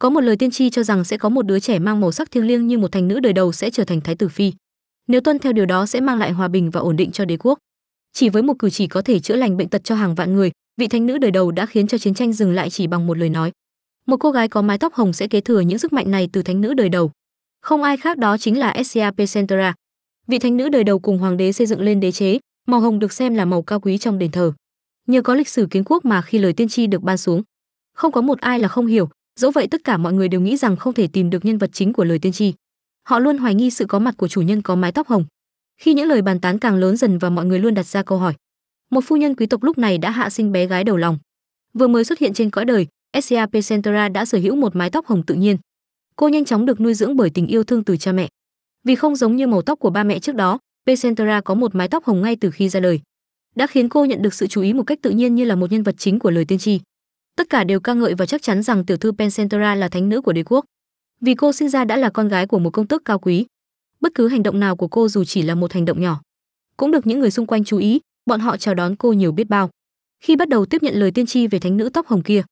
Có một lời tiên tri cho rằng sẽ có một đứa trẻ mang màu sắc thiêng liêng như một thành nữ đời đầu sẽ trở thành thái tử phi. Nếu tuân theo điều đó sẽ mang lại hòa bình và ổn định cho đế quốc. Chỉ với một cử chỉ có thể chữa lành bệnh tật cho hàng vạn người, vị thánh nữ đời đầu đã khiến cho chiến tranh dừng lại chỉ bằng một lời nói. Một cô gái có mái tóc hồng sẽ kế thừa những sức mạnh này từ thánh nữ đời đầu. Không ai khác đó chính là Essia Pesentera. Vị thánh nữ đời đầu cùng hoàng đế xây dựng lên đế chế, màu hồng được xem là màu cao quý trong đền thờ. Nhờ có lịch sử kiến quốc mà khi lời tiên tri được ban xuống, không có một ai là không hiểu, dẫu vậy tất cả mọi người đều nghĩ rằng không thể tìm được nhân vật chính của lời tiên tri họ luôn hoài nghi sự có mặt của chủ nhân có mái tóc hồng khi những lời bàn tán càng lớn dần và mọi người luôn đặt ra câu hỏi một phu nhân quý tộc lúc này đã hạ sinh bé gái đầu lòng vừa mới xuất hiện trên cõi đời Essia Pecentera đã sở hữu một mái tóc hồng tự nhiên cô nhanh chóng được nuôi dưỡng bởi tình yêu thương từ cha mẹ vì không giống như màu tóc của ba mẹ trước đó Pecentera có một mái tóc hồng ngay từ khi ra đời đã khiến cô nhận được sự chú ý một cách tự nhiên như là một nhân vật chính của lời tiên tri tất cả đều ca ngợi và chắc chắn rằng tiểu thư Pensentera là thánh nữ của đế quốc. Vì cô sinh ra đã là con gái của một công tước cao quý. Bất cứ hành động nào của cô dù chỉ là một hành động nhỏ, cũng được những người xung quanh chú ý, bọn họ chào đón cô nhiều biết bao. Khi bắt đầu tiếp nhận lời tiên tri về thánh nữ tóc hồng kia,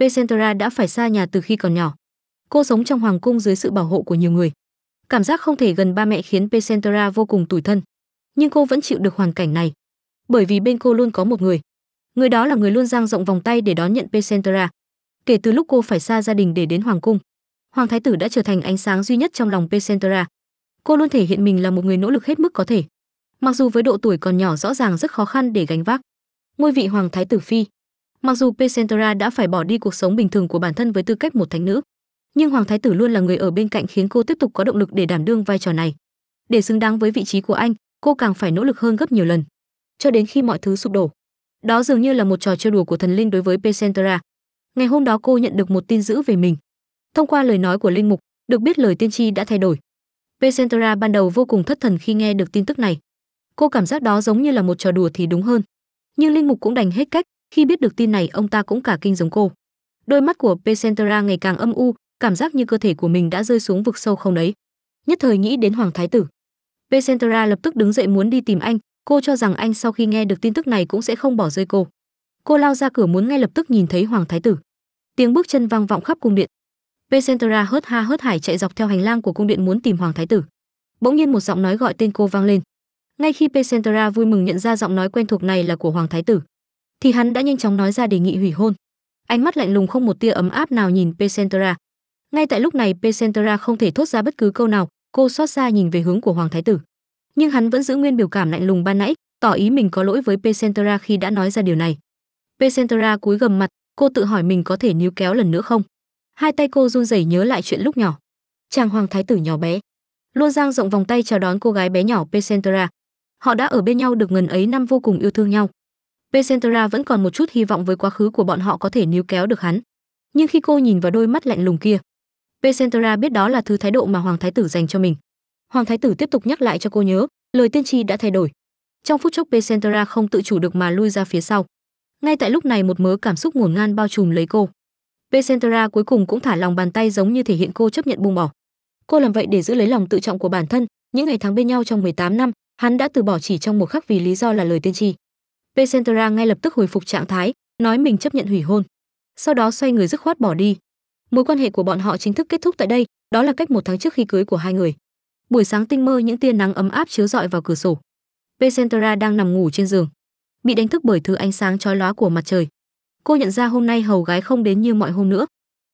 Pensentera đã phải xa nhà từ khi còn nhỏ. Cô sống trong hoàng cung dưới sự bảo hộ của nhiều người. Cảm giác không thể gần ba mẹ khiến Pesentera vô cùng tủi thân, nhưng cô vẫn chịu được hoàn cảnh này, bởi vì bên cô luôn có một người, Người đó là người luôn dang rộng vòng tay để đón nhận Pesentera. Kể từ lúc cô phải xa gia đình để đến hoàng cung, hoàng thái tử đã trở thành ánh sáng duy nhất trong lòng Pesentera. Cô luôn thể hiện mình là một người nỗ lực hết mức có thể. Mặc dù với độ tuổi còn nhỏ rõ ràng rất khó khăn để gánh vác ngôi vị hoàng thái tử phi. Mặc dù Pesentera đã phải bỏ đi cuộc sống bình thường của bản thân với tư cách một thánh nữ, nhưng hoàng thái tử luôn là người ở bên cạnh khiến cô tiếp tục có động lực để đảm đương vai trò này. Để xứng đáng với vị trí của anh, cô càng phải nỗ lực hơn gấp nhiều lần. Cho đến khi mọi thứ sụp đổ, đó dường như là một trò chơi đùa của thần linh đối với Pesentera. Ngày hôm đó cô nhận được một tin dữ về mình. Thông qua lời nói của linh mục, được biết lời tiên tri đã thay đổi. Pesentera ban đầu vô cùng thất thần khi nghe được tin tức này. Cô cảm giác đó giống như là một trò đùa thì đúng hơn. Nhưng linh mục cũng đành hết cách, khi biết được tin này ông ta cũng cả kinh giống cô. Đôi mắt của Pesentera ngày càng âm u, cảm giác như cơ thể của mình đã rơi xuống vực sâu không đấy. Nhất thời nghĩ đến Hoàng Thái Tử. Pesentera lập tức đứng dậy muốn đi tìm anh, Cô cho rằng anh sau khi nghe được tin tức này cũng sẽ không bỏ rơi cô. Cô lao ra cửa muốn ngay lập tức nhìn thấy Hoàng Thái Tử. Tiếng bước chân vang vọng khắp cung điện. Pesentera hớt ha hớt hải chạy dọc theo hành lang của cung điện muốn tìm Hoàng Thái Tử. Bỗng nhiên một giọng nói gọi tên cô vang lên. Ngay khi Pesentera vui mừng nhận ra giọng nói quen thuộc này là của Hoàng Thái Tử, thì hắn đã nhanh chóng nói ra đề nghị hủy hôn. Ánh mắt lạnh lùng không một tia ấm áp nào nhìn Pesentera. Ngay tại lúc này Pesentera không thể thốt ra bất cứ câu nào, cô xót xa nhìn về hướng của Hoàng Thái Tử nhưng hắn vẫn giữ nguyên biểu cảm lạnh lùng ban nãy tỏ ý mình có lỗi với Pesentera khi đã nói ra điều này Pesentera cúi gầm mặt cô tự hỏi mình có thể níu kéo lần nữa không hai tay cô run rẩy nhớ lại chuyện lúc nhỏ chàng hoàng thái tử nhỏ bé luôn giang rộng vòng tay chào đón cô gái bé nhỏ Pesentera họ đã ở bên nhau được ngần ấy năm vô cùng yêu thương nhau Pesentera vẫn còn một chút hy vọng với quá khứ của bọn họ có thể níu kéo được hắn nhưng khi cô nhìn vào đôi mắt lạnh lùng kia Pesentera biết đó là thứ thái độ mà hoàng thái tử dành cho mình hoàng thái tử tiếp tục nhắc lại cho cô nhớ lời tiên tri đã thay đổi trong phút chốc Pesentera không tự chủ được mà lui ra phía sau ngay tại lúc này một mớ cảm xúc ngổn ngang bao trùm lấy cô Pesentera cuối cùng cũng thả lòng bàn tay giống như thể hiện cô chấp nhận buông bỏ cô làm vậy để giữ lấy lòng tự trọng của bản thân những ngày tháng bên nhau trong 18 năm hắn đã từ bỏ chỉ trong một khắc vì lý do là lời tiên tri Pesentera ngay lập tức hồi phục trạng thái nói mình chấp nhận hủy hôn sau đó xoay người dứt khoát bỏ đi mối quan hệ của bọn họ chính thức kết thúc tại đây đó là cách một tháng trước khi cưới của hai người buổi sáng tinh mơ những tia nắng ấm áp chiếu rọi vào cửa sổ Pesentera đang nằm ngủ trên giường bị đánh thức bởi thứ ánh sáng chói lóa của mặt trời cô nhận ra hôm nay hầu gái không đến như mọi hôm nữa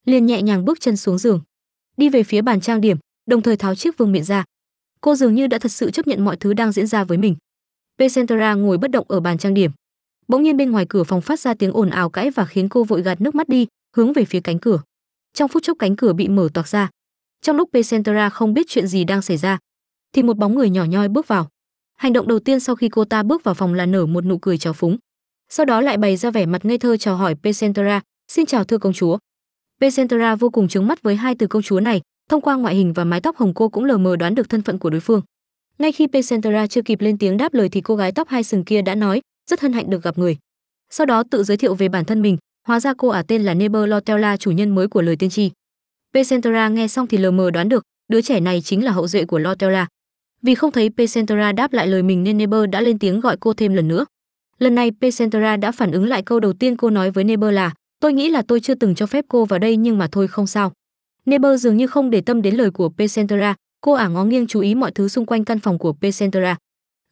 liền nhẹ nhàng bước chân xuống giường đi về phía bàn trang điểm đồng thời tháo chiếc vương miện ra cô dường như đã thật sự chấp nhận mọi thứ đang diễn ra với mình Pesentera ngồi bất động ở bàn trang điểm bỗng nhiên bên ngoài cửa phòng phát ra tiếng ồn ào cãi và khiến cô vội gạt nước mắt đi hướng về phía cánh cửa trong phút chốc cánh cửa bị mở toạc ra trong lúc Pesentera không biết chuyện gì đang xảy ra, thì một bóng người nhỏ nhoi bước vào. Hành động đầu tiên sau khi cô ta bước vào phòng là nở một nụ cười trào phúng, sau đó lại bày ra vẻ mặt ngây thơ chào hỏi Pesentera, "Xin chào thưa công chúa." Pesentera vô cùng chứng mắt với hai từ công chúa này, thông qua ngoại hình và mái tóc hồng cô cũng lờ mờ đoán được thân phận của đối phương. Ngay khi Pesentera chưa kịp lên tiếng đáp lời thì cô gái tóc hai sừng kia đã nói, "Rất hân hạnh được gặp người." Sau đó tự giới thiệu về bản thân mình, hóa ra cô ả à tên là Neber Lotella chủ nhân mới của lời tiên tri. Pesentera nghe xong thì lờ mờ đoán được, đứa trẻ này chính là hậu duệ của Lotera. Vì không thấy Pesentera đáp lại lời mình nên Neber đã lên tiếng gọi cô thêm lần nữa. Lần này Pesentera đã phản ứng lại câu đầu tiên cô nói với Neber là Tôi nghĩ là tôi chưa từng cho phép cô vào đây nhưng mà thôi không sao. Neber dường như không để tâm đến lời của Pesentera, cô ả ngó nghiêng chú ý mọi thứ xung quanh căn phòng của Pesentera.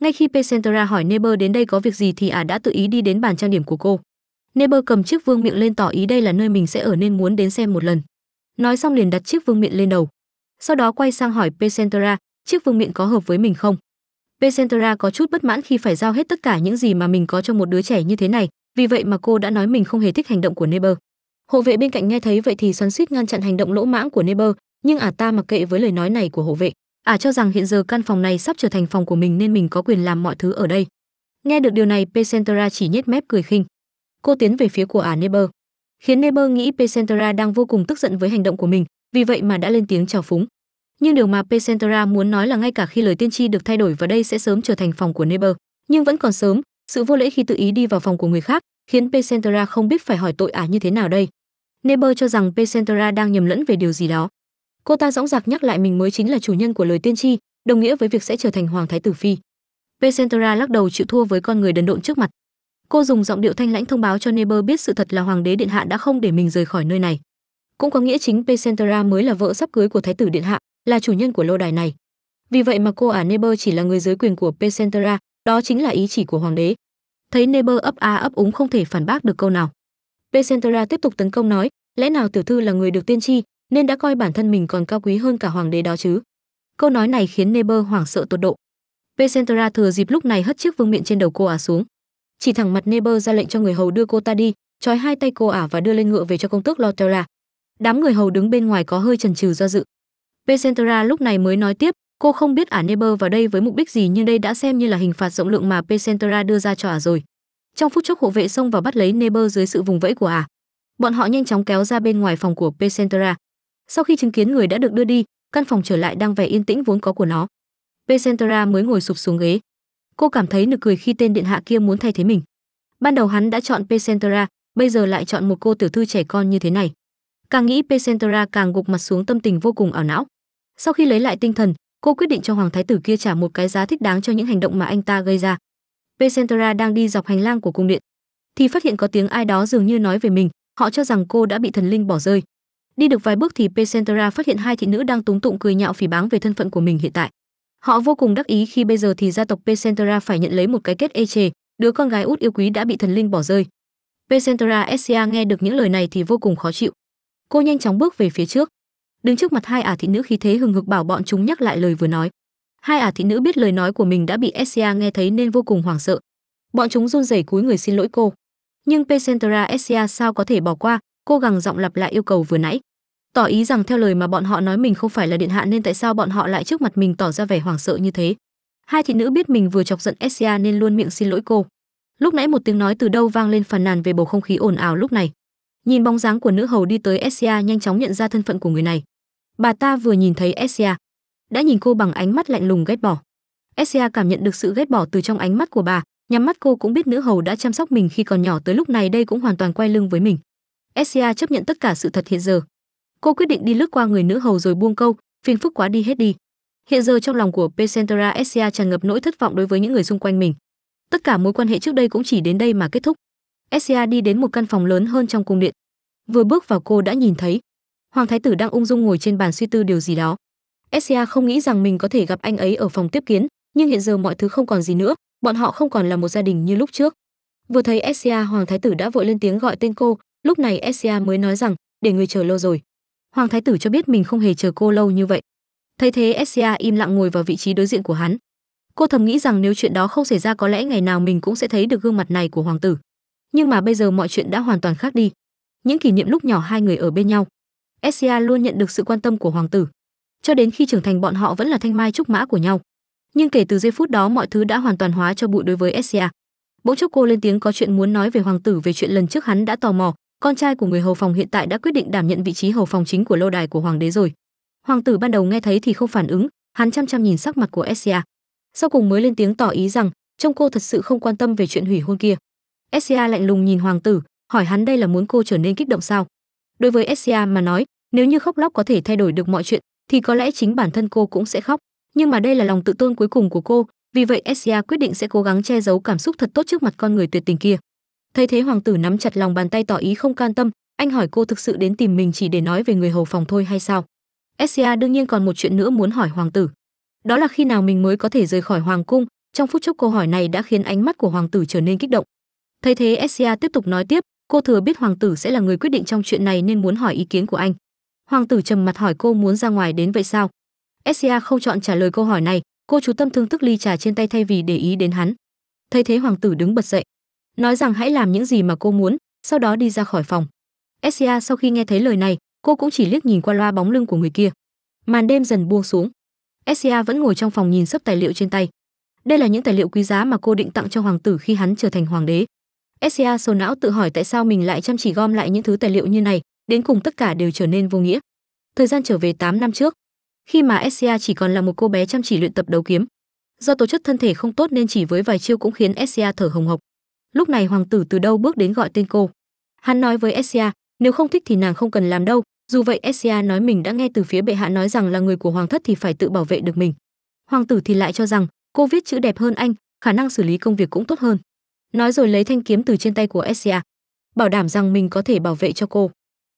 Ngay khi Pesentera hỏi Neber đến đây có việc gì thì ả đã tự ý đi đến bàn trang điểm của cô. Neber cầm chiếc vương miệng lên tỏ ý đây là nơi mình sẽ ở nên muốn đến xem một lần nói xong liền đặt chiếc vương miện lên đầu sau đó quay sang hỏi Pesentera, chiếc vương miện có hợp với mình không? Pesentera có chút bất mãn khi phải giao hết tất cả những gì mà mình có cho một đứa trẻ như thế này, vì vậy mà cô đã nói mình không hề thích hành động của Neber. Hộ vệ bên cạnh nghe thấy vậy thì xoắn xuýt ngăn chặn hành động lỗ mãng của Neber, nhưng ả à ta mặc kệ với lời nói này của hộ vệ, ả à cho rằng hiện giờ căn phòng này sắp trở thành phòng của mình nên mình có quyền làm mọi thứ ở đây. Nghe được điều này, Pesentera chỉ nhếch mép cười khinh. Cô tiến về phía của ả à Neber khiến Neber nghĩ Pesentera đang vô cùng tức giận với hành động của mình, vì vậy mà đã lên tiếng chào phúng. Nhưng điều mà Pesentera muốn nói là ngay cả khi lời tiên tri được thay đổi và đây sẽ sớm trở thành phòng của Neber, nhưng vẫn còn sớm, sự vô lễ khi tự ý đi vào phòng của người khác khiến Pesentera không biết phải hỏi tội ả à như thế nào đây. Neber cho rằng Pesentera đang nhầm lẫn về điều gì đó. Cô ta dõng dạc nhắc lại mình mới chính là chủ nhân của lời tiên tri, đồng nghĩa với việc sẽ trở thành hoàng thái tử phi. Pesentera lắc đầu chịu thua với con người đần độn trước mặt, cô dùng giọng điệu thanh lãnh thông báo cho Neber biết sự thật là hoàng đế điện hạ đã không để mình rời khỏi nơi này. Cũng có nghĩa chính Pesentera mới là vợ sắp cưới của thái tử điện hạ, là chủ nhân của lô đài này. Vì vậy mà cô ả à Neber chỉ là người dưới quyền của Pesentera, đó chính là ý chỉ của hoàng đế. Thấy Neber ấp a ấp úng không thể phản bác được câu nào. Pesentera tiếp tục tấn công nói, lẽ nào tiểu thư là người được tiên tri, nên đã coi bản thân mình còn cao quý hơn cả hoàng đế đó chứ? Câu nói này khiến Neber hoảng sợ tột độ. Pesentera thừa dịp lúc này hất chiếc vương miện trên đầu cô ả à xuống chỉ thẳng mặt Neber ra lệnh cho người hầu đưa cô ta đi, trói hai tay cô ả và đưa lên ngựa về cho công tước Lotella. Đám người hầu đứng bên ngoài có hơi chần chừ do dự. Pesentera lúc này mới nói tiếp, cô không biết ả Neber vào đây với mục đích gì nhưng đây đã xem như là hình phạt rộng lượng mà Pesentera đưa ra cho ả rồi. Trong phút chốc hộ vệ xông vào bắt lấy Neber dưới sự vùng vẫy của ả. Bọn họ nhanh chóng kéo ra bên ngoài phòng của Pesentera. Sau khi chứng kiến người đã được đưa đi, căn phòng trở lại đang vẻ yên tĩnh vốn có của nó. Pesentera mới ngồi sụp xuống ghế cô cảm thấy nực cười khi tên điện hạ kia muốn thay thế mình ban đầu hắn đã chọn Pesentera, bây giờ lại chọn một cô tiểu thư trẻ con như thế này càng nghĩ Pesentera càng gục mặt xuống tâm tình vô cùng ảo não sau khi lấy lại tinh thần cô quyết định cho hoàng thái tử kia trả một cái giá thích đáng cho những hành động mà anh ta gây ra Pesentera đang đi dọc hành lang của cung điện thì phát hiện có tiếng ai đó dường như nói về mình họ cho rằng cô đã bị thần linh bỏ rơi đi được vài bước thì Pesentera phát hiện hai thị nữ đang túng tụng cười nhạo phỉ báng về thân phận của mình hiện tại Họ vô cùng đắc ý khi bây giờ thì gia tộc Pesentera phải nhận lấy một cái kết ê chề, đứa con gái út yêu quý đã bị thần linh bỏ rơi. Pesentera Sia nghe được những lời này thì vô cùng khó chịu. Cô nhanh chóng bước về phía trước. Đứng trước mặt hai ả thị nữ khí thế hừng hực bảo bọn chúng nhắc lại lời vừa nói. Hai ả thị nữ biết lời nói của mình đã bị Sia nghe thấy nên vô cùng hoảng sợ. Bọn chúng run rẩy cúi người xin lỗi cô. Nhưng Pesentera Sia sao có thể bỏ qua, cô gằn giọng lặp lại yêu cầu vừa nãy tỏ ý rằng theo lời mà bọn họ nói mình không phải là điện hạ nên tại sao bọn họ lại trước mặt mình tỏ ra vẻ hoảng sợ như thế. Hai thị nữ biết mình vừa chọc giận Essia nên luôn miệng xin lỗi cô. Lúc nãy một tiếng nói từ đâu vang lên phàn nàn về bầu không khí ồn ào lúc này. Nhìn bóng dáng của nữ hầu đi tới Essia nhanh chóng nhận ra thân phận của người này. Bà ta vừa nhìn thấy Essia, đã nhìn cô bằng ánh mắt lạnh lùng ghét bỏ. Essia cảm nhận được sự ghét bỏ từ trong ánh mắt của bà, nhắm mắt cô cũng biết nữ hầu đã chăm sóc mình khi còn nhỏ tới lúc này đây cũng hoàn toàn quay lưng với mình. Essia chấp nhận tất cả sự thật hiện giờ, cô quyết định đi lướt qua người nữ hầu rồi buông câu phiền phức quá đi hết đi hiện giờ trong lòng của Pesentera Sia tràn ngập nỗi thất vọng đối với những người xung quanh mình tất cả mối quan hệ trước đây cũng chỉ đến đây mà kết thúc Sia đi đến một căn phòng lớn hơn trong cung điện vừa bước vào cô đã nhìn thấy hoàng thái tử đang ung dung ngồi trên bàn suy tư điều gì đó Sia không nghĩ rằng mình có thể gặp anh ấy ở phòng tiếp kiến nhưng hiện giờ mọi thứ không còn gì nữa bọn họ không còn là một gia đình như lúc trước vừa thấy Sia hoàng thái tử đã vội lên tiếng gọi tên cô lúc này Sia mới nói rằng để người chờ lâu rồi Hoàng thái tử cho biết mình không hề chờ cô lâu như vậy. Thấy thế Essia im lặng ngồi vào vị trí đối diện của hắn. Cô thầm nghĩ rằng nếu chuyện đó không xảy ra có lẽ ngày nào mình cũng sẽ thấy được gương mặt này của hoàng tử. Nhưng mà bây giờ mọi chuyện đã hoàn toàn khác đi. Những kỷ niệm lúc nhỏ hai người ở bên nhau, Essia luôn nhận được sự quan tâm của hoàng tử. Cho đến khi trưởng thành bọn họ vẫn là thanh mai trúc mã của nhau. Nhưng kể từ giây phút đó mọi thứ đã hoàn toàn hóa cho bụi đối với Essia. Bỗng chốc cô lên tiếng có chuyện muốn nói về hoàng tử về chuyện lần trước hắn đã tò mò, con trai của người hầu phòng hiện tại đã quyết định đảm nhận vị trí hầu phòng chính của lâu đài của hoàng đế rồi hoàng tử ban đầu nghe thấy thì không phản ứng hắn chăm chăm nhìn sắc mặt của Essia. Sau cùng mới lên tiếng tỏ ý rằng, trông cô thật sự không quan tâm về chuyện hủy hôn kia. Essia lạnh lùng nhìn hoàng tử, hỏi hắn đây là muốn cô trở nên kích động sao? Đối với Essia mà nói, nếu như khóc lóc có thể thay đổi được mọi chuyện, thì có lẽ chính bản thân cô cũng sẽ khóc, nhưng mà đây là lòng tự tôn cuối cùng của cô, vì vậy Essia quyết định sẽ cố gắng che giấu cảm xúc thật tốt trước mặt con người tuyệt tình kia thấy thế hoàng tử nắm chặt lòng bàn tay tỏ ý không can tâm anh hỏi cô thực sự đến tìm mình chỉ để nói về người hầu phòng thôi hay sao sca đương nhiên còn một chuyện nữa muốn hỏi hoàng tử đó là khi nào mình mới có thể rời khỏi hoàng cung trong phút chốc câu hỏi này đã khiến ánh mắt của hoàng tử trở nên kích động thấy thế sca tiếp tục nói tiếp cô thừa biết hoàng tử sẽ là người quyết định trong chuyện này nên muốn hỏi ý kiến của anh hoàng tử trầm mặt hỏi cô muốn ra ngoài đến vậy sao sca không chọn trả lời câu hỏi này cô chú tâm thương tức ly trà trên tay thay vì để ý đến hắn thấy thế hoàng tử đứng bật dậy nói rằng hãy làm những gì mà cô muốn sau đó đi ra khỏi phòng Esia sau khi nghe thấy lời này cô cũng chỉ liếc nhìn qua loa bóng lưng của người kia màn đêm dần buông xuống Esia vẫn ngồi trong phòng nhìn sấp tài liệu trên tay đây là những tài liệu quý giá mà cô định tặng cho hoàng tử khi hắn trở thành hoàng đế Esia sầu não tự hỏi tại sao mình lại chăm chỉ gom lại những thứ tài liệu như này đến cùng tất cả đều trở nên vô nghĩa thời gian trở về 8 năm trước khi mà Esia chỉ còn là một cô bé chăm chỉ luyện tập đấu kiếm do tố chất thân thể không tốt nên chỉ với vài chiêu cũng khiến Esia thở hồng hộc lúc này hoàng tử từ đâu bước đến gọi tên cô hắn nói với essia nếu không thích thì nàng không cần làm đâu dù vậy essia nói mình đã nghe từ phía bệ hạ nói rằng là người của hoàng thất thì phải tự bảo vệ được mình hoàng tử thì lại cho rằng cô viết chữ đẹp hơn anh khả năng xử lý công việc cũng tốt hơn nói rồi lấy thanh kiếm từ trên tay của essia bảo đảm rằng mình có thể bảo vệ cho cô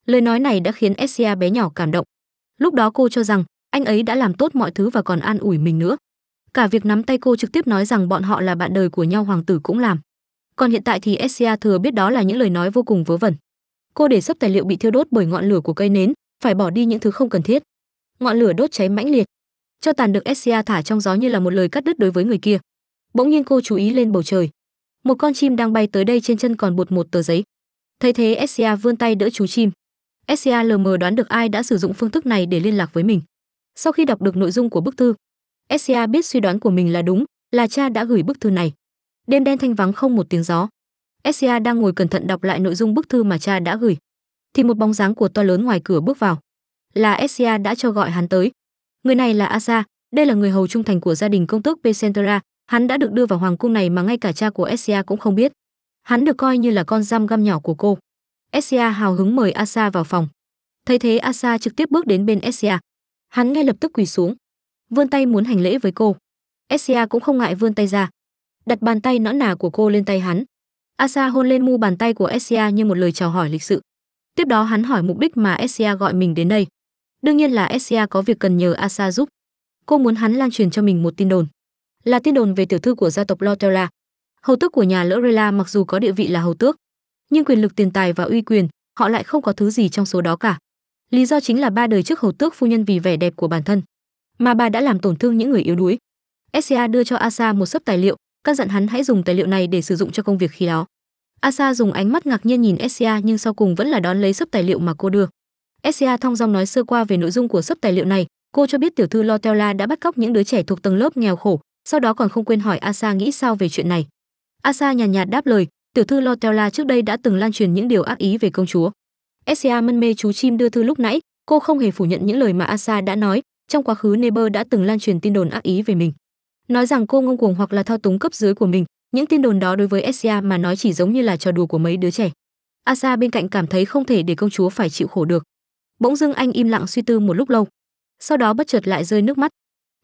lời nói này đã khiến essia bé nhỏ cảm động lúc đó cô cho rằng anh ấy đã làm tốt mọi thứ và còn an ủi mình nữa cả việc nắm tay cô trực tiếp nói rằng bọn họ là bạn đời của nhau hoàng tử cũng làm còn hiện tại thì Essia thừa biết đó là những lời nói vô cùng vớ vẩn. Cô để sắp tài liệu bị thiêu đốt bởi ngọn lửa của cây nến, phải bỏ đi những thứ không cần thiết. Ngọn lửa đốt cháy mãnh liệt, cho tàn được Essia thả trong gió như là một lời cắt đứt đối với người kia. Bỗng nhiên cô chú ý lên bầu trời. Một con chim đang bay tới đây trên chân còn bột một tờ giấy. Thấy thế Essia vươn tay đỡ chú chim. Essia lờ mờ đoán được ai đã sử dụng phương thức này để liên lạc với mình. Sau khi đọc được nội dung của bức thư, Essia biết suy đoán của mình là đúng, là cha đã gửi bức thư này đêm đen thanh vắng không một tiếng gió sca đang ngồi cẩn thận đọc lại nội dung bức thư mà cha đã gửi thì một bóng dáng của to lớn ngoài cửa bước vào là sca đã cho gọi hắn tới người này là asa đây là người hầu trung thành của gia đình công tước pesentera hắn đã được đưa vào hoàng cung này mà ngay cả cha của sca cũng không biết hắn được coi như là con giam găm nhỏ của cô sca hào hứng mời asa vào phòng thấy thế asa trực tiếp bước đến bên sca hắn ngay lập tức quỳ xuống vươn tay muốn hành lễ với cô sca cũng không ngại vươn tay ra đặt bàn tay nõn nà của cô lên tay hắn asa hôn lên mu bàn tay của essia như một lời chào hỏi lịch sự tiếp đó hắn hỏi mục đích mà essia gọi mình đến đây đương nhiên là essia có việc cần nhờ asa giúp cô muốn hắn lan truyền cho mình một tin đồn là tin đồn về tiểu thư của gia tộc lotella hầu tước của nhà lỡ mặc dù có địa vị là hầu tước nhưng quyền lực tiền tài và uy quyền họ lại không có thứ gì trong số đó cả lý do chính là ba đời trước hầu tước phu nhân vì vẻ đẹp của bản thân mà bà đã làm tổn thương những người yếu đuối SCA đưa cho Asa một sấp tài liệu căn dặn hắn hãy dùng tài liệu này để sử dụng cho công việc khi đó asa dùng ánh mắt ngạc nhiên nhìn Sia nhưng sau cùng vẫn là đón lấy sấp tài liệu mà cô đưa Sia thong dong nói sơ qua về nội dung của sấp tài liệu này cô cho biết tiểu thư lotella đã bắt cóc những đứa trẻ thuộc tầng lớp nghèo khổ sau đó còn không quên hỏi asa nghĩ sao về chuyện này asa nhàn nhạt đáp lời tiểu thư lotella trước đây đã từng lan truyền những điều ác ý về công chúa Sia mân mê chú chim đưa thư lúc nãy cô không hề phủ nhận những lời mà asa đã nói trong quá khứ neber đã từng lan truyền tin đồn ác ý về mình nói rằng cô ngông cuồng hoặc là thao túng cấp dưới của mình những tin đồn đó đối với Asia mà nói chỉ giống như là trò đùa của mấy đứa trẻ asa bên cạnh cảm thấy không thể để công chúa phải chịu khổ được bỗng dưng anh im lặng suy tư một lúc lâu sau đó bất chợt lại rơi nước mắt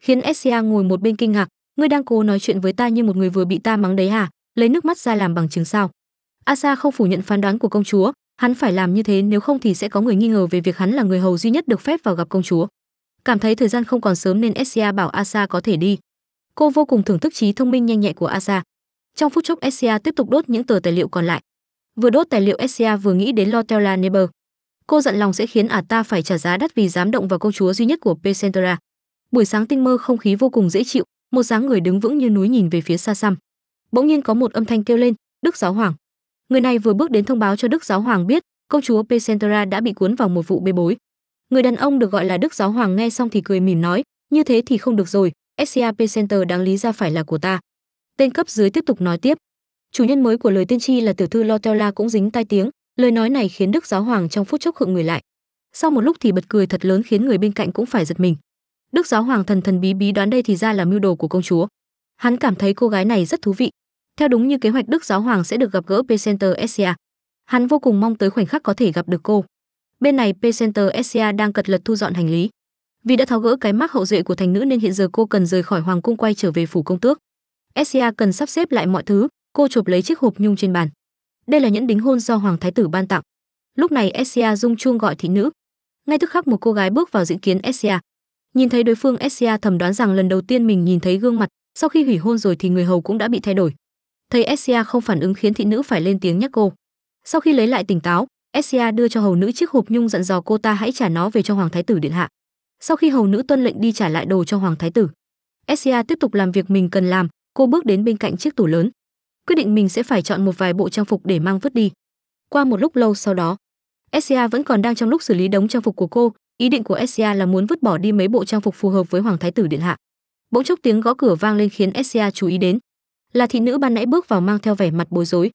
khiến Asia ngồi một bên kinh ngạc ngươi đang cố nói chuyện với ta như một người vừa bị ta mắng đấy hả lấy nước mắt ra làm bằng chứng sao asa không phủ nhận phán đoán của công chúa hắn phải làm như thế nếu không thì sẽ có người nghi ngờ về việc hắn là người hầu duy nhất được phép vào gặp công chúa cảm thấy thời gian không còn sớm nên Asia bảo asa có thể đi cô vô cùng thưởng thức trí thông minh nhanh nhẹ của asa trong phút chốc Essia tiếp tục đốt những tờ tài liệu còn lại vừa đốt tài liệu Essia vừa nghĩ đến Lotella Neber cô giận lòng sẽ khiến ả à ta phải trả giá đắt vì dám động vào công chúa duy nhất của Pesentera buổi sáng tinh mơ không khí vô cùng dễ chịu một dáng người đứng vững như núi nhìn về phía xa xăm bỗng nhiên có một âm thanh kêu lên đức giáo hoàng người này vừa bước đến thông báo cho đức giáo hoàng biết công chúa Pesentera đã bị cuốn vào một vụ bê bối người đàn ông được gọi là đức giáo hoàng nghe xong thì cười mỉm nói như thế thì không được rồi SCAP Center đáng lý ra phải là của ta. Tên cấp dưới tiếp tục nói tiếp. Chủ nhân mới của lời tiên tri là tiểu thư Lotella cũng dính tai tiếng, lời nói này khiến Đức Giáo Hoàng trong phút chốc khựng người lại. Sau một lúc thì bật cười thật lớn khiến người bên cạnh cũng phải giật mình. Đức Giáo Hoàng thần thần bí bí đoán đây thì ra là mưu đồ của công chúa. Hắn cảm thấy cô gái này rất thú vị. Theo đúng như kế hoạch Đức Giáo Hoàng sẽ được gặp gỡ Pacenter Essia. Hắn vô cùng mong tới khoảnh khắc có thể gặp được cô. Bên này Pacenter Essia đang cật lật thu dọn hành lý vì đã tháo gỡ cái mắc hậu duệ của thành nữ nên hiện giờ cô cần rời khỏi hoàng cung quay trở về phủ công tước Essia cần sắp xếp lại mọi thứ cô chụp lấy chiếc hộp nhung trên bàn đây là nhẫn đính hôn do hoàng thái tử ban tặng lúc này Essia rung chuông gọi thị nữ ngay tức khắc một cô gái bước vào dự kiến Essia nhìn thấy đối phương Essia thầm đoán rằng lần đầu tiên mình nhìn thấy gương mặt sau khi hủy hôn rồi thì người hầu cũng đã bị thay đổi thấy Essia không phản ứng khiến thị nữ phải lên tiếng nhắc cô sau khi lấy lại tỉnh táo Essia đưa cho hầu nữ chiếc hộp nhung dặn dò cô ta hãy trả nó về cho hoàng thái tử điện hạ sau khi hầu nữ tuân lệnh đi trả lại đồ cho hoàng thái tử, Essia tiếp tục làm việc mình cần làm, cô bước đến bên cạnh chiếc tủ lớn. Quyết định mình sẽ phải chọn một vài bộ trang phục để mang vứt đi. Qua một lúc lâu sau đó, Essia vẫn còn đang trong lúc xử lý đống trang phục của cô, ý định của Essia là muốn vứt bỏ đi mấy bộ trang phục phù hợp với hoàng thái tử điện hạ. Bỗng chốc tiếng gõ cửa vang lên khiến Essia chú ý đến. Là thị nữ ban nãy bước vào mang theo vẻ mặt bối rối.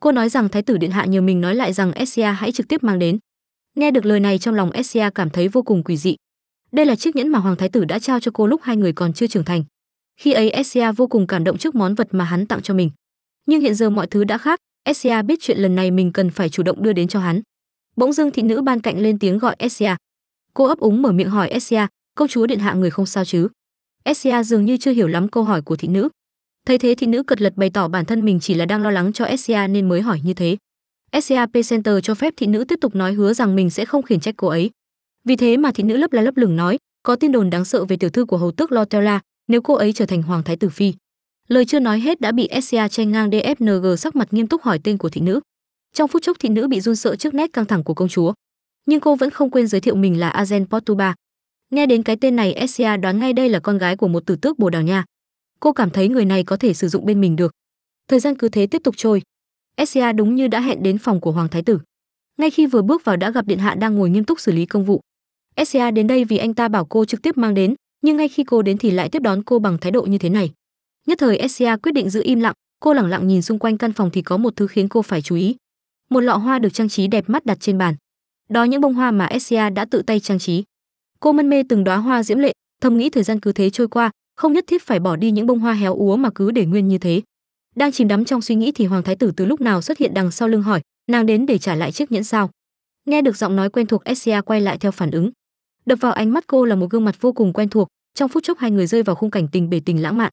Cô nói rằng thái tử điện hạ nhờ mình nói lại rằng Essia hãy trực tiếp mang đến. Nghe được lời này trong lòng Essia cảm thấy vô cùng quỷ dị. Đây là chiếc nhẫn mà Hoàng Thái Tử đã trao cho cô lúc hai người còn chưa trưởng thành. Khi ấy Essia vô cùng cảm động trước món vật mà hắn tặng cho mình. Nhưng hiện giờ mọi thứ đã khác, Essia biết chuyện lần này mình cần phải chủ động đưa đến cho hắn. Bỗng dưng thị nữ ban cạnh lên tiếng gọi Essia. Cô ấp úng mở miệng hỏi Essia, "Công chúa điện hạ người không sao chứ?" Essia dường như chưa hiểu lắm câu hỏi của thị nữ. Thấy thế thị nữ cật lật bày tỏ bản thân mình chỉ là đang lo lắng cho Essia nên mới hỏi như thế. SCAP Center cho phép thị nữ tiếp tục nói hứa rằng mình sẽ không khiển trách cô ấy vì thế mà thị nữ lấp la lấp lửng nói có tin đồn đáng sợ về tiểu thư của hầu tước lotella nếu cô ấy trở thành hoàng thái tử phi lời chưa nói hết đã bị sca chen ngang dfng sắc mặt nghiêm túc hỏi tên của thị nữ trong phút chốc thị nữ bị run sợ trước nét căng thẳng của công chúa nhưng cô vẫn không quên giới thiệu mình là azen portuba nghe đến cái tên này sca đoán ngay đây là con gái của một tử tước bồ đào nha cô cảm thấy người này có thể sử dụng bên mình được thời gian cứ thế tiếp tục trôi sca đúng như đã hẹn đến phòng của hoàng thái tử ngay khi vừa bước vào đã gặp điện hạ đang ngồi nghiêm túc xử lý công vụ SCA đến đây vì anh ta bảo cô trực tiếp mang đến, nhưng ngay khi cô đến thì lại tiếp đón cô bằng thái độ như thế này. Nhất thời SCA quyết định giữ im lặng, cô lẳng lặng nhìn xung quanh căn phòng thì có một thứ khiến cô phải chú ý. Một lọ hoa được trang trí đẹp mắt đặt trên bàn. Đó những bông hoa mà SCA đã tự tay trang trí. Cô mân mê từng đóa hoa diễm lệ, thầm nghĩ thời gian cứ thế trôi qua, không nhất thiết phải bỏ đi những bông hoa héo úa mà cứ để nguyên như thế. Đang chìm đắm trong suy nghĩ thì Hoàng thái tử từ lúc nào xuất hiện đằng sau lưng hỏi, nàng đến để trả lại chiếc nhẫn sao? Nghe được giọng nói quen thuộc SCA quay lại theo phản ứng đập vào ánh mắt cô là một gương mặt vô cùng quen thuộc trong phút chốc hai người rơi vào khung cảnh tình bể tình lãng mạn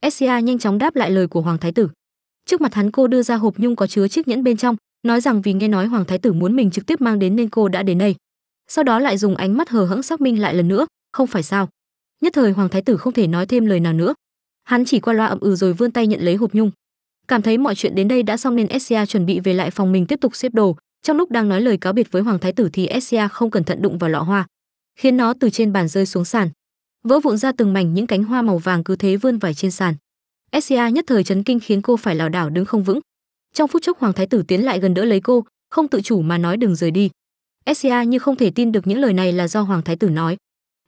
Essia nhanh chóng đáp lại lời của hoàng thái tử trước mặt hắn cô đưa ra hộp nhung có chứa chiếc nhẫn bên trong nói rằng vì nghe nói hoàng thái tử muốn mình trực tiếp mang đến nên cô đã đến đây sau đó lại dùng ánh mắt hờ hững xác minh lại lần nữa không phải sao nhất thời hoàng thái tử không thể nói thêm lời nào nữa hắn chỉ qua loa ậm ừ rồi vươn tay nhận lấy hộp nhung cảm thấy mọi chuyện đến đây đã xong nên Essia chuẩn bị về lại phòng mình tiếp tục xếp đồ trong lúc đang nói lời cáo biệt với hoàng thái tử thì Essia không cẩn thận đụng vào lọ hoa khiến nó từ trên bàn rơi xuống sàn vỡ vụn ra từng mảnh những cánh hoa màu vàng cứ thế vươn vải trên sàn SCA nhất thời chấn kinh khiến cô phải lảo đảo đứng không vững trong phút chốc hoàng thái tử tiến lại gần đỡ lấy cô không tự chủ mà nói đừng rời đi SCA như không thể tin được những lời này là do hoàng thái tử nói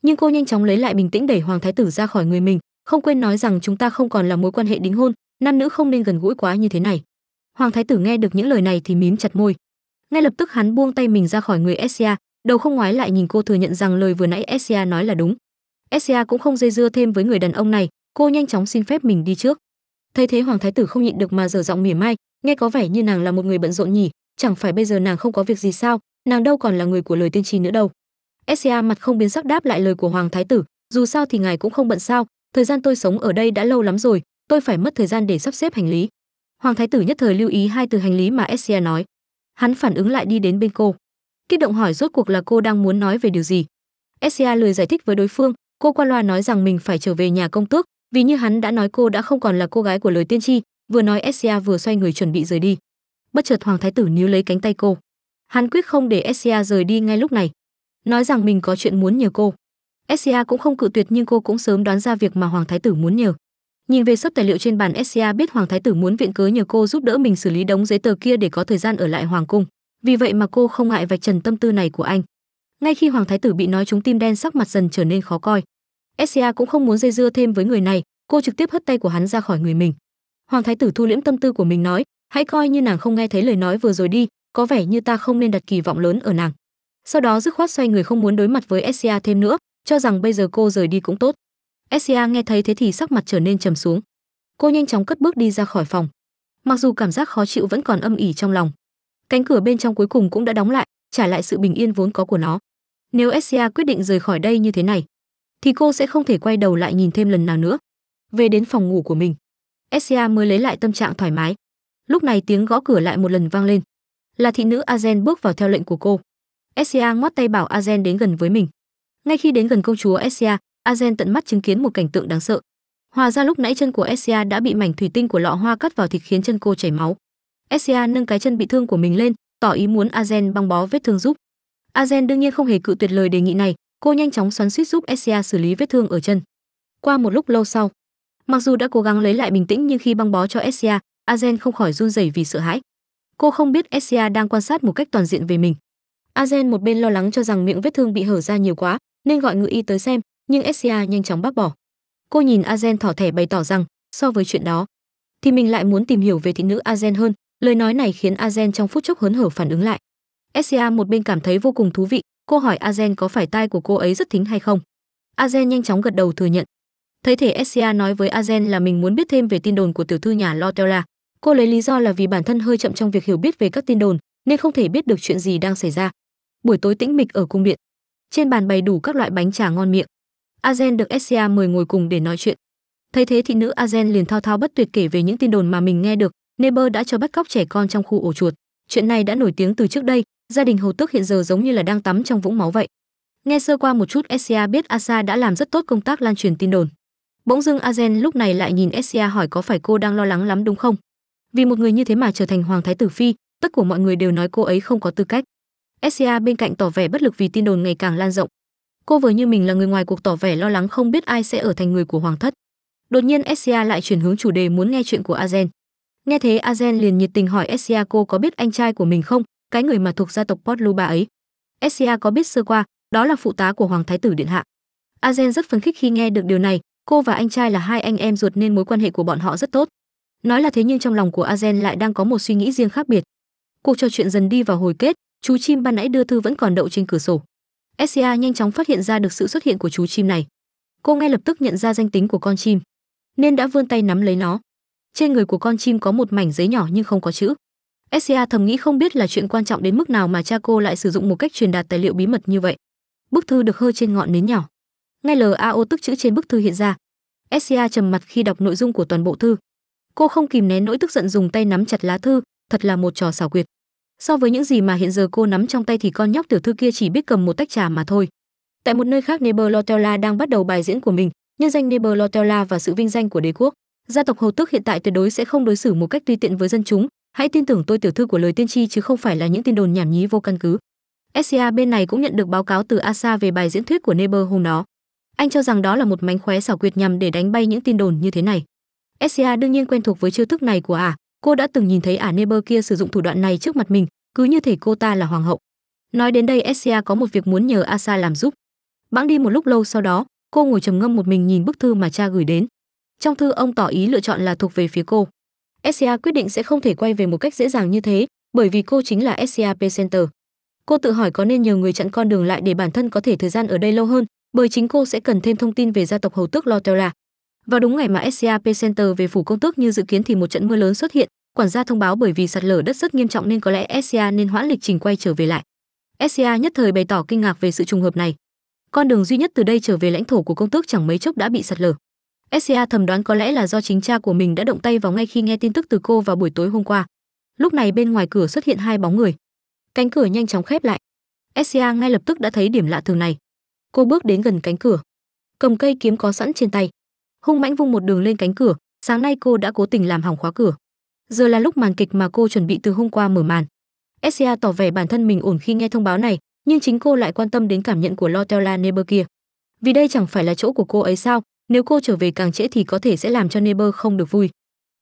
nhưng cô nhanh chóng lấy lại bình tĩnh đẩy hoàng thái tử ra khỏi người mình không quên nói rằng chúng ta không còn là mối quan hệ đính hôn nam nữ không nên gần gũi quá như thế này hoàng thái tử nghe được những lời này thì mím chặt môi ngay lập tức hắn buông tay mình ra khỏi người Essia, đầu không ngoái lại nhìn cô thừa nhận rằng lời vừa nãy Esia nói là đúng. Esia cũng không dây dưa thêm với người đàn ông này, cô nhanh chóng xin phép mình đi trước. Thấy thế hoàng thái tử không nhịn được mà giở giọng mỉa mai, nghe có vẻ như nàng là một người bận rộn nhỉ, chẳng phải bây giờ nàng không có việc gì sao, nàng đâu còn là người của lời tiên tri nữa đâu. Esia mặt không biến sắc đáp lại lời của hoàng thái tử, dù sao thì ngài cũng không bận sao, thời gian tôi sống ở đây đã lâu lắm rồi, tôi phải mất thời gian để sắp xếp hành lý. Hoàng thái tử nhất thời lưu ý hai từ hành lý mà Esia nói. Hắn phản ứng lại đi đến bên cô kích động hỏi rốt cuộc là cô đang muốn nói về điều gì. Esia lười giải thích với đối phương, cô qua loa nói rằng mình phải trở về nhà công tước, vì như hắn đã nói cô đã không còn là cô gái của lời tiên tri, vừa nói Esia vừa xoay người chuẩn bị rời đi. Bất chợt hoàng thái tử níu lấy cánh tay cô. Hắn quyết không để Esia rời đi ngay lúc này, nói rằng mình có chuyện muốn nhờ cô. Esia cũng không cự tuyệt nhưng cô cũng sớm đoán ra việc mà hoàng thái tử muốn nhờ. Nhìn về sắp tài liệu trên bàn Esia biết hoàng thái tử muốn viện cớ nhờ cô giúp đỡ mình xử lý đống giấy tờ kia để có thời gian ở lại hoàng cung vì vậy mà cô không ngại vạch trần tâm tư này của anh ngay khi hoàng thái tử bị nói chúng tim đen sắc mặt dần trở nên khó coi sca cũng không muốn dây dưa thêm với người này cô trực tiếp hất tay của hắn ra khỏi người mình hoàng thái tử thu liễm tâm tư của mình nói hãy coi như nàng không nghe thấy lời nói vừa rồi đi có vẻ như ta không nên đặt kỳ vọng lớn ở nàng sau đó dứt khoát xoay người không muốn đối mặt với sca thêm nữa cho rằng bây giờ cô rời đi cũng tốt sca nghe thấy thế thì sắc mặt trở nên trầm xuống cô nhanh chóng cất bước đi ra khỏi phòng mặc dù cảm giác khó chịu vẫn còn âm ỉ trong lòng cánh cửa bên trong cuối cùng cũng đã đóng lại trả lại sự bình yên vốn có của nó nếu Essia quyết định rời khỏi đây như thế này thì cô sẽ không thể quay đầu lại nhìn thêm lần nào nữa về đến phòng ngủ của mình Essia mới lấy lại tâm trạng thoải mái lúc này tiếng gõ cửa lại một lần vang lên là thị nữ Azen bước vào theo lệnh của cô Essia ngoắt tay bảo Azen đến gần với mình ngay khi đến gần công chúa Essia Azen tận mắt chứng kiến một cảnh tượng đáng sợ hòa ra lúc nãy chân của Essia đã bị mảnh thủy tinh của lọ hoa cắt vào thịt khiến chân cô chảy máu SCA nâng cái chân bị thương của mình lên, tỏ ý muốn Azen băng bó vết thương giúp. Azen đương nhiên không hề cự tuyệt lời đề nghị này, cô nhanh chóng xoắn suýt giúp SCA xử lý vết thương ở chân. Qua một lúc lâu sau, mặc dù đã cố gắng lấy lại bình tĩnh nhưng khi băng bó cho SCA, Azen không khỏi run rẩy vì sợ hãi. Cô không biết SCA đang quan sát một cách toàn diện về mình. Azen một bên lo lắng cho rằng miệng vết thương bị hở ra nhiều quá, nên gọi ngự y tới xem, nhưng SCA nhanh chóng bác bỏ. Cô nhìn Azen thỏ thẻ bày tỏ rằng, so với chuyện đó, thì mình lại muốn tìm hiểu về thị nữ Azen hơn, Lời nói này khiến Azen trong phút chốc hớn hở phản ứng lại. Sia một bên cảm thấy vô cùng thú vị, cô hỏi Azen có phải tai của cô ấy rất thính hay không. Azen nhanh chóng gật đầu thừa nhận. Thấy thể Sia nói với Azen là mình muốn biết thêm về tin đồn của tiểu thư nhà Lotella. Cô lấy lý do là vì bản thân hơi chậm trong việc hiểu biết về các tin đồn, nên không thể biết được chuyện gì đang xảy ra. Buổi tối tĩnh mịch ở cung điện, trên bàn bày đủ các loại bánh trà ngon miệng. Azen được Sia mời ngồi cùng để nói chuyện. Thấy thế thị nữ Azen liền thao thao bất tuyệt kể về những tin đồn mà mình nghe được, Neighbor đã cho bắt cóc trẻ con trong khu ổ chuột. Chuyện này đã nổi tiếng từ trước đây, gia đình hầu Tước hiện giờ giống như là đang tắm trong vũng máu vậy. Nghe sơ qua một chút Esia biết Asa đã làm rất tốt công tác lan truyền tin đồn. Bỗng dưng Azen lúc này lại nhìn Esia hỏi có phải cô đang lo lắng lắm đúng không? Vì một người như thế mà trở thành hoàng thái tử phi, tất của mọi người đều nói cô ấy không có tư cách. Esia bên cạnh tỏ vẻ bất lực vì tin đồn ngày càng lan rộng. Cô vừa như mình là người ngoài cuộc tỏ vẻ lo lắng không biết ai sẽ ở thành người của hoàng thất. Đột nhiên Esia lại chuyển hướng chủ đề muốn nghe chuyện của Azen. Nghe thế Azen liền nhiệt tình hỏi Essia cô có biết anh trai của mình không, cái người mà thuộc gia tộc Potluba ấy. Essia có biết sơ qua, đó là phụ tá của Hoàng Thái tử Điện Hạ. Azen rất phấn khích khi nghe được điều này, cô và anh trai là hai anh em ruột nên mối quan hệ của bọn họ rất tốt. Nói là thế nhưng trong lòng của Azen lại đang có một suy nghĩ riêng khác biệt. Cuộc trò chuyện dần đi vào hồi kết, chú chim ban nãy đưa thư vẫn còn đậu trên cửa sổ. Essia nhanh chóng phát hiện ra được sự xuất hiện của chú chim này. Cô ngay lập tức nhận ra danh tính của con chim, nên đã vươn tay nắm lấy nó trên người của con chim có một mảnh giấy nhỏ nhưng không có chữ Sia thầm nghĩ không biết là chuyện quan trọng đến mức nào mà cha cô lại sử dụng một cách truyền đạt tài liệu bí mật như vậy. Bức thư được hơ trên ngọn nến nhỏ. Ngay LAO tức chữ trên bức thư hiện ra. Sia trầm mặt khi đọc nội dung của toàn bộ thư. Cô không kìm nén nỗi tức giận dùng tay nắm chặt lá thư, thật là một trò xảo quyệt. So với những gì mà hiện giờ cô nắm trong tay thì con nhóc tiểu thư kia chỉ biết cầm một tách trà mà thôi. Tại một nơi khác Neberlotella đang bắt đầu bài diễn của mình, nhân danh Neberlotella và sự vinh danh của đế quốc gia tộc hầu tước hiện tại tuyệt đối sẽ không đối xử một cách tùy tiện với dân chúng hãy tin tưởng tôi tiểu thư của lời tiên tri chứ không phải là những tin đồn nhảm nhí vô căn cứ sca bên này cũng nhận được báo cáo từ asa về bài diễn thuyết của neber hôm đó anh cho rằng đó là một mánh khóe xảo quyệt nhằm để đánh bay những tin đồn như thế này sca đương nhiên quen thuộc với chiêu thức này của ả à. cô đã từng nhìn thấy ả à neber kia sử dụng thủ đoạn này trước mặt mình cứ như thể cô ta là hoàng hậu nói đến đây sca có một việc muốn nhờ asa làm giúp bẵng đi một lúc lâu sau đó cô ngồi trầm ngâm một mình nhìn bức thư mà cha gửi đến trong thư ông tỏ ý lựa chọn là thuộc về phía cô. SCA quyết định sẽ không thể quay về một cách dễ dàng như thế, bởi vì cô chính là SCA Center. Cô tự hỏi có nên nhờ người chặn con đường lại để bản thân có thể thời gian ở đây lâu hơn, bởi chính cô sẽ cần thêm thông tin về gia tộc hầu tước Lotella. Vào đúng ngày mà SCA Center về phủ công tước như dự kiến thì một trận mưa lớn xuất hiện, quản gia thông báo bởi vì sạt lở đất rất nghiêm trọng nên có lẽ SCA nên hoãn lịch trình quay trở về lại. SCA nhất thời bày tỏ kinh ngạc về sự trùng hợp này. Con đường duy nhất từ đây trở về lãnh thổ của công tước chẳng mấy chốc đã bị sạt lở. SCA thầm đoán có lẽ là do chính cha của mình đã động tay vào ngay khi nghe tin tức từ cô vào buổi tối hôm qua. Lúc này bên ngoài cửa xuất hiện hai bóng người. Cánh cửa nhanh chóng khép lại. SCA ngay lập tức đã thấy điểm lạ thường này. Cô bước đến gần cánh cửa, cầm cây kiếm có sẵn trên tay, hung mãnh vung một đường lên cánh cửa, sáng nay cô đã cố tình làm hỏng khóa cửa. Giờ là lúc màn kịch mà cô chuẩn bị từ hôm qua mở màn. SCA tỏ vẻ bản thân mình ổn khi nghe thông báo này, nhưng chính cô lại quan tâm đến cảm nhận của Lotella Neber kia. Vì đây chẳng phải là chỗ của cô ấy sao? nếu cô trở về càng trễ thì có thể sẽ làm cho neighbor không được vui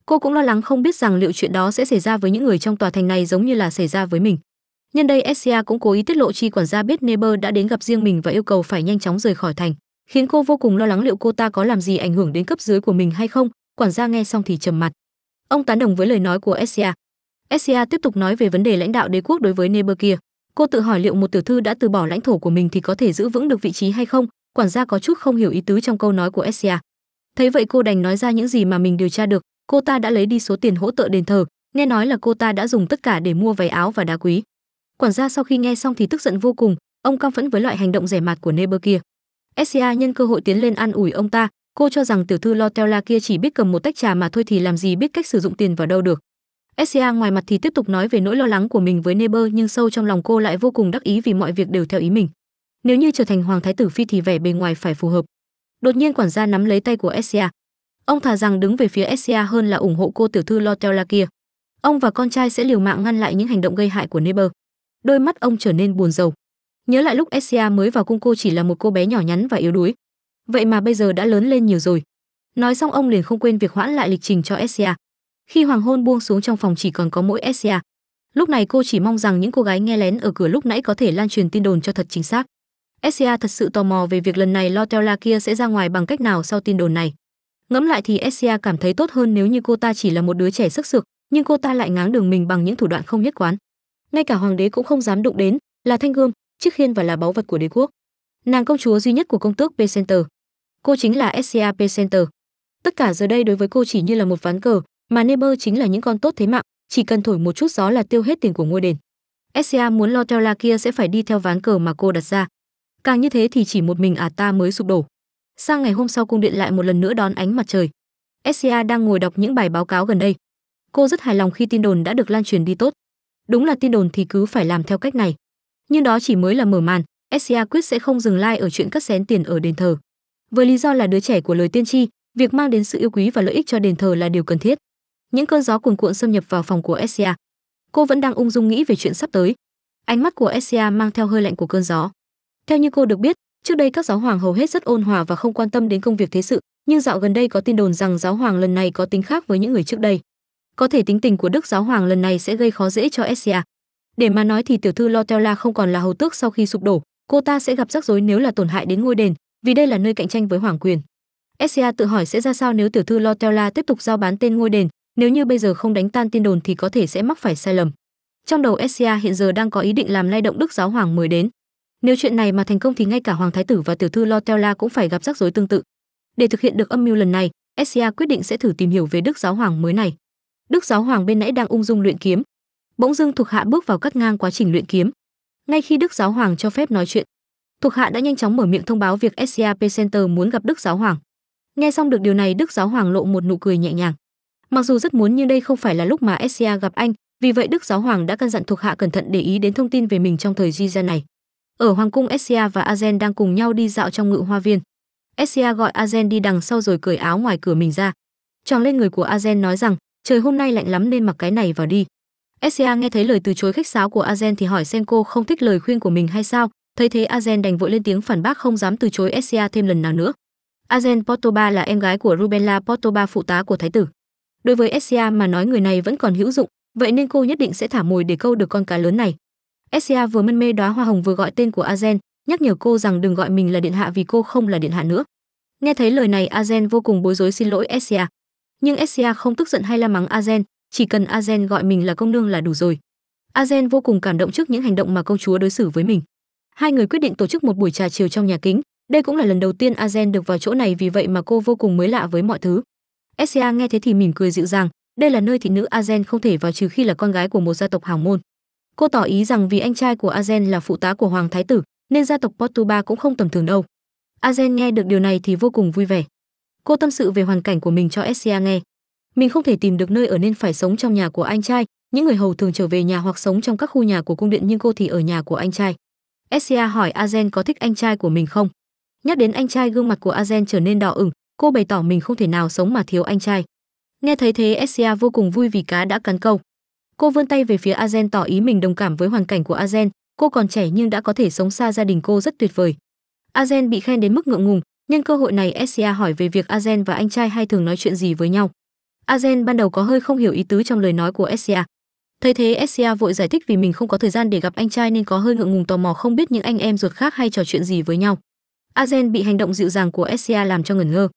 cô cũng lo lắng không biết rằng liệu chuyện đó sẽ xảy ra với những người trong tòa thành này giống như là xảy ra với mình nhân đây Esia cũng cố ý tiết lộ chi quản gia biết neighbor đã đến gặp riêng mình và yêu cầu phải nhanh chóng rời khỏi thành khiến cô vô cùng lo lắng liệu cô ta có làm gì ảnh hưởng đến cấp dưới của mình hay không quản gia nghe xong thì trầm mặt ông tán đồng với lời nói của Esia Esia tiếp tục nói về vấn đề lãnh đạo đế quốc đối với neighbor kia cô tự hỏi liệu một tiểu thư đã từ bỏ lãnh thổ của mình thì có thể giữ vững được vị trí hay không quản gia có chút không hiểu ý tứ trong câu nói của Essia. Thấy vậy cô đành nói ra những gì mà mình điều tra được, cô ta đã lấy đi số tiền hỗ trợ đền thờ, nghe nói là cô ta đã dùng tất cả để mua váy áo và đá quý. Quản gia sau khi nghe xong thì tức giận vô cùng, ông căm phẫn với loại hành động rẻ mạt của Neber kia. Essia nhân cơ hội tiến lên an ủi ông ta, cô cho rằng tiểu thư Lotella kia chỉ biết cầm một tách trà mà thôi thì làm gì biết cách sử dụng tiền vào đâu được. Essia ngoài mặt thì tiếp tục nói về nỗi lo lắng của mình với Neber nhưng sâu trong lòng cô lại vô cùng đắc ý vì mọi việc đều theo ý mình nếu như trở thành hoàng thái tử phi thì vẻ bề ngoài phải phù hợp đột nhiên quản gia nắm lấy tay của Esia, Ông thà rằng đứng về phía Esia hơn là ủng hộ cô tiểu thư Lotella kia. Ông và con trai sẽ liều mạng ngăn lại những hành động gây hại của Neber. Đôi mắt ông trở nên buồn rầu. Nhớ lại lúc Esia mới vào cung cô chỉ là một cô bé nhỏ nhắn và yếu đuối. Vậy mà bây giờ đã lớn lên nhiều rồi. Nói xong ông liền không quên việc hoãn lại lịch trình cho Esia. Khi hoàng hôn buông xuống trong phòng chỉ còn có mỗi Esia. Lúc này cô chỉ mong rằng những cô gái nghe lén ở cửa lúc nãy có thể lan truyền tin đồn cho thật chính xác. SCA thật sự tò mò về việc lần này Lotella kia sẽ ra ngoài bằng cách nào sau tin đồn này. Ngẫm lại thì SCA cảm thấy tốt hơn nếu như cô ta chỉ là một đứa trẻ sức sực, nhưng cô ta lại ngáng đường mình bằng những thủ đoạn không nhất quán. Ngay cả hoàng đế cũng không dám đụng đến, là thanh gươm, chiếc khiên và là báu vật của đế quốc. Nàng công chúa duy nhất của công tước Pcenter, Cô chính là SCA Pcenter. Tất cả giờ đây đối với cô chỉ như là một ván cờ, mà Neber chính là những con tốt thế mạng, chỉ cần thổi một chút gió là tiêu hết tiền của ngôi đền. SCA muốn Lotella kia sẽ phải đi theo ván cờ mà cô đặt ra càng như thế thì chỉ một mình ả à ta mới sụp đổ sang ngày hôm sau cung điện lại một lần nữa đón ánh mặt trời sca đang ngồi đọc những bài báo cáo gần đây cô rất hài lòng khi tin đồn đã được lan truyền đi tốt đúng là tin đồn thì cứ phải làm theo cách này nhưng đó chỉ mới là mở màn sca quyết sẽ không dừng lại like ở chuyện cắt xén tiền ở đền thờ với lý do là đứa trẻ của lời tiên tri việc mang đến sự yêu quý và lợi ích cho đền thờ là điều cần thiết những cơn gió cuồn cuộn xâm nhập vào phòng của sca cô vẫn đang ung dung nghĩ về chuyện sắp tới ánh mắt của sca mang theo hơi lạnh của cơn gió theo như cô được biết, trước đây các giáo hoàng hầu hết rất ôn hòa và không quan tâm đến công việc thế sự, nhưng dạo gần đây có tin đồn rằng giáo hoàng lần này có tính khác với những người trước đây. Có thể tính tình của đức giáo hoàng lần này sẽ gây khó dễ cho Essia. Để mà nói thì tiểu thư Lotella không còn là hầu tước sau khi sụp đổ, cô ta sẽ gặp rắc rối nếu là tổn hại đến ngôi đền, vì đây là nơi cạnh tranh với hoàng quyền. Essia tự hỏi sẽ ra sao nếu tiểu thư Lotella tiếp tục giao bán tên ngôi đền, nếu như bây giờ không đánh tan tin đồn thì có thể sẽ mắc phải sai lầm. Trong đầu Essia hiện giờ đang có ý định làm lay động Đức Giáo Hoàng mới đến. Nếu chuyện này mà thành công thì ngay cả hoàng thái tử và tiểu thư Lotella cũng phải gặp rắc rối tương tự. Để thực hiện được âm mưu lần này, Sia quyết định sẽ thử tìm hiểu về Đức Giáo Hoàng mới này. Đức Giáo Hoàng bên nãy đang ung dung luyện kiếm, bỗng dưng thuộc hạ bước vào cắt ngang quá trình luyện kiếm. Ngay khi Đức Giáo Hoàng cho phép nói chuyện, thuộc hạ đã nhanh chóng mở miệng thông báo việc SCAP Center muốn gặp Đức Giáo Hoàng. Nghe xong được điều này, Đức Giáo Hoàng lộ một nụ cười nhẹ nhàng. Mặc dù rất muốn nhưng đây không phải là lúc mà SCA gặp anh, vì vậy Đức Giáo Hoàng đã căn dặn thuộc hạ cẩn thận để ý đến thông tin về mình trong thời gian này. Ở Hoàng cung Essia và Azen đang cùng nhau đi dạo trong ngự hoa viên. Essia gọi Azen đi đằng sau rồi cởi áo ngoài cửa mình ra. Tròn lên người của Azen nói rằng, trời hôm nay lạnh lắm nên mặc cái này vào đi. Essia nghe thấy lời từ chối khách sáo của Azen thì hỏi xem cô không thích lời khuyên của mình hay sao, thấy thế Azen đành vội lên tiếng phản bác không dám từ chối Essia thêm lần nào nữa. Azen Portoba là em gái của Rubella Portoba phụ tá của thái tử. Đối với Essia mà nói người này vẫn còn hữu dụng, vậy nên cô nhất định sẽ thả mồi để câu được con cá lớn này. Essia vừa mân mê đóa hoa hồng vừa gọi tên của Azen, nhắc nhở cô rằng đừng gọi mình là điện hạ vì cô không là điện hạ nữa. Nghe thấy lời này Azen vô cùng bối rối xin lỗi Essia. Nhưng Essia không tức giận hay la mắng Azen, chỉ cần Azen gọi mình là công nương là đủ rồi. Azen vô cùng cảm động trước những hành động mà công chúa đối xử với mình. Hai người quyết định tổ chức một buổi trà chiều trong nhà kính, đây cũng là lần đầu tiên Azen được vào chỗ này vì vậy mà cô vô cùng mới lạ với mọi thứ. Essia nghe thế thì mỉm cười dịu dàng, đây là nơi thị nữ Azen không thể vào trừ khi là con gái của một gia tộc hào môn. Cô tỏ ý rằng vì anh trai của Azen là phụ tá của hoàng thái tử, nên gia tộc Portuba cũng không tầm thường đâu. Azen nghe được điều này thì vô cùng vui vẻ. Cô tâm sự về hoàn cảnh của mình cho Esia nghe. Mình không thể tìm được nơi ở nên phải sống trong nhà của anh trai, những người hầu thường trở về nhà hoặc sống trong các khu nhà của cung điện nhưng cô thì ở nhà của anh trai. Esia hỏi Azen có thích anh trai của mình không. Nhắc đến anh trai gương mặt của Azen trở nên đỏ ửng, cô bày tỏ mình không thể nào sống mà thiếu anh trai. Nghe thấy thế Esia vô cùng vui vì cá đã cắn câu cô vươn tay về phía Azen tỏ ý mình đồng cảm với hoàn cảnh của Azen, cô còn trẻ nhưng đã có thể sống xa gia đình cô rất tuyệt vời. Azen bị khen đến mức ngượng ngùng, nhân cơ hội này Sia hỏi về việc Azen và anh trai hay thường nói chuyện gì với nhau. Azen ban đầu có hơi không hiểu ý tứ trong lời nói của Sia. Thấy thế Sia vội giải thích vì mình không có thời gian để gặp anh trai nên có hơi ngượng ngùng tò mò không biết những anh em ruột khác hay trò chuyện gì với nhau. Azen bị hành động dịu dàng của Sia làm cho ngẩn ngơ.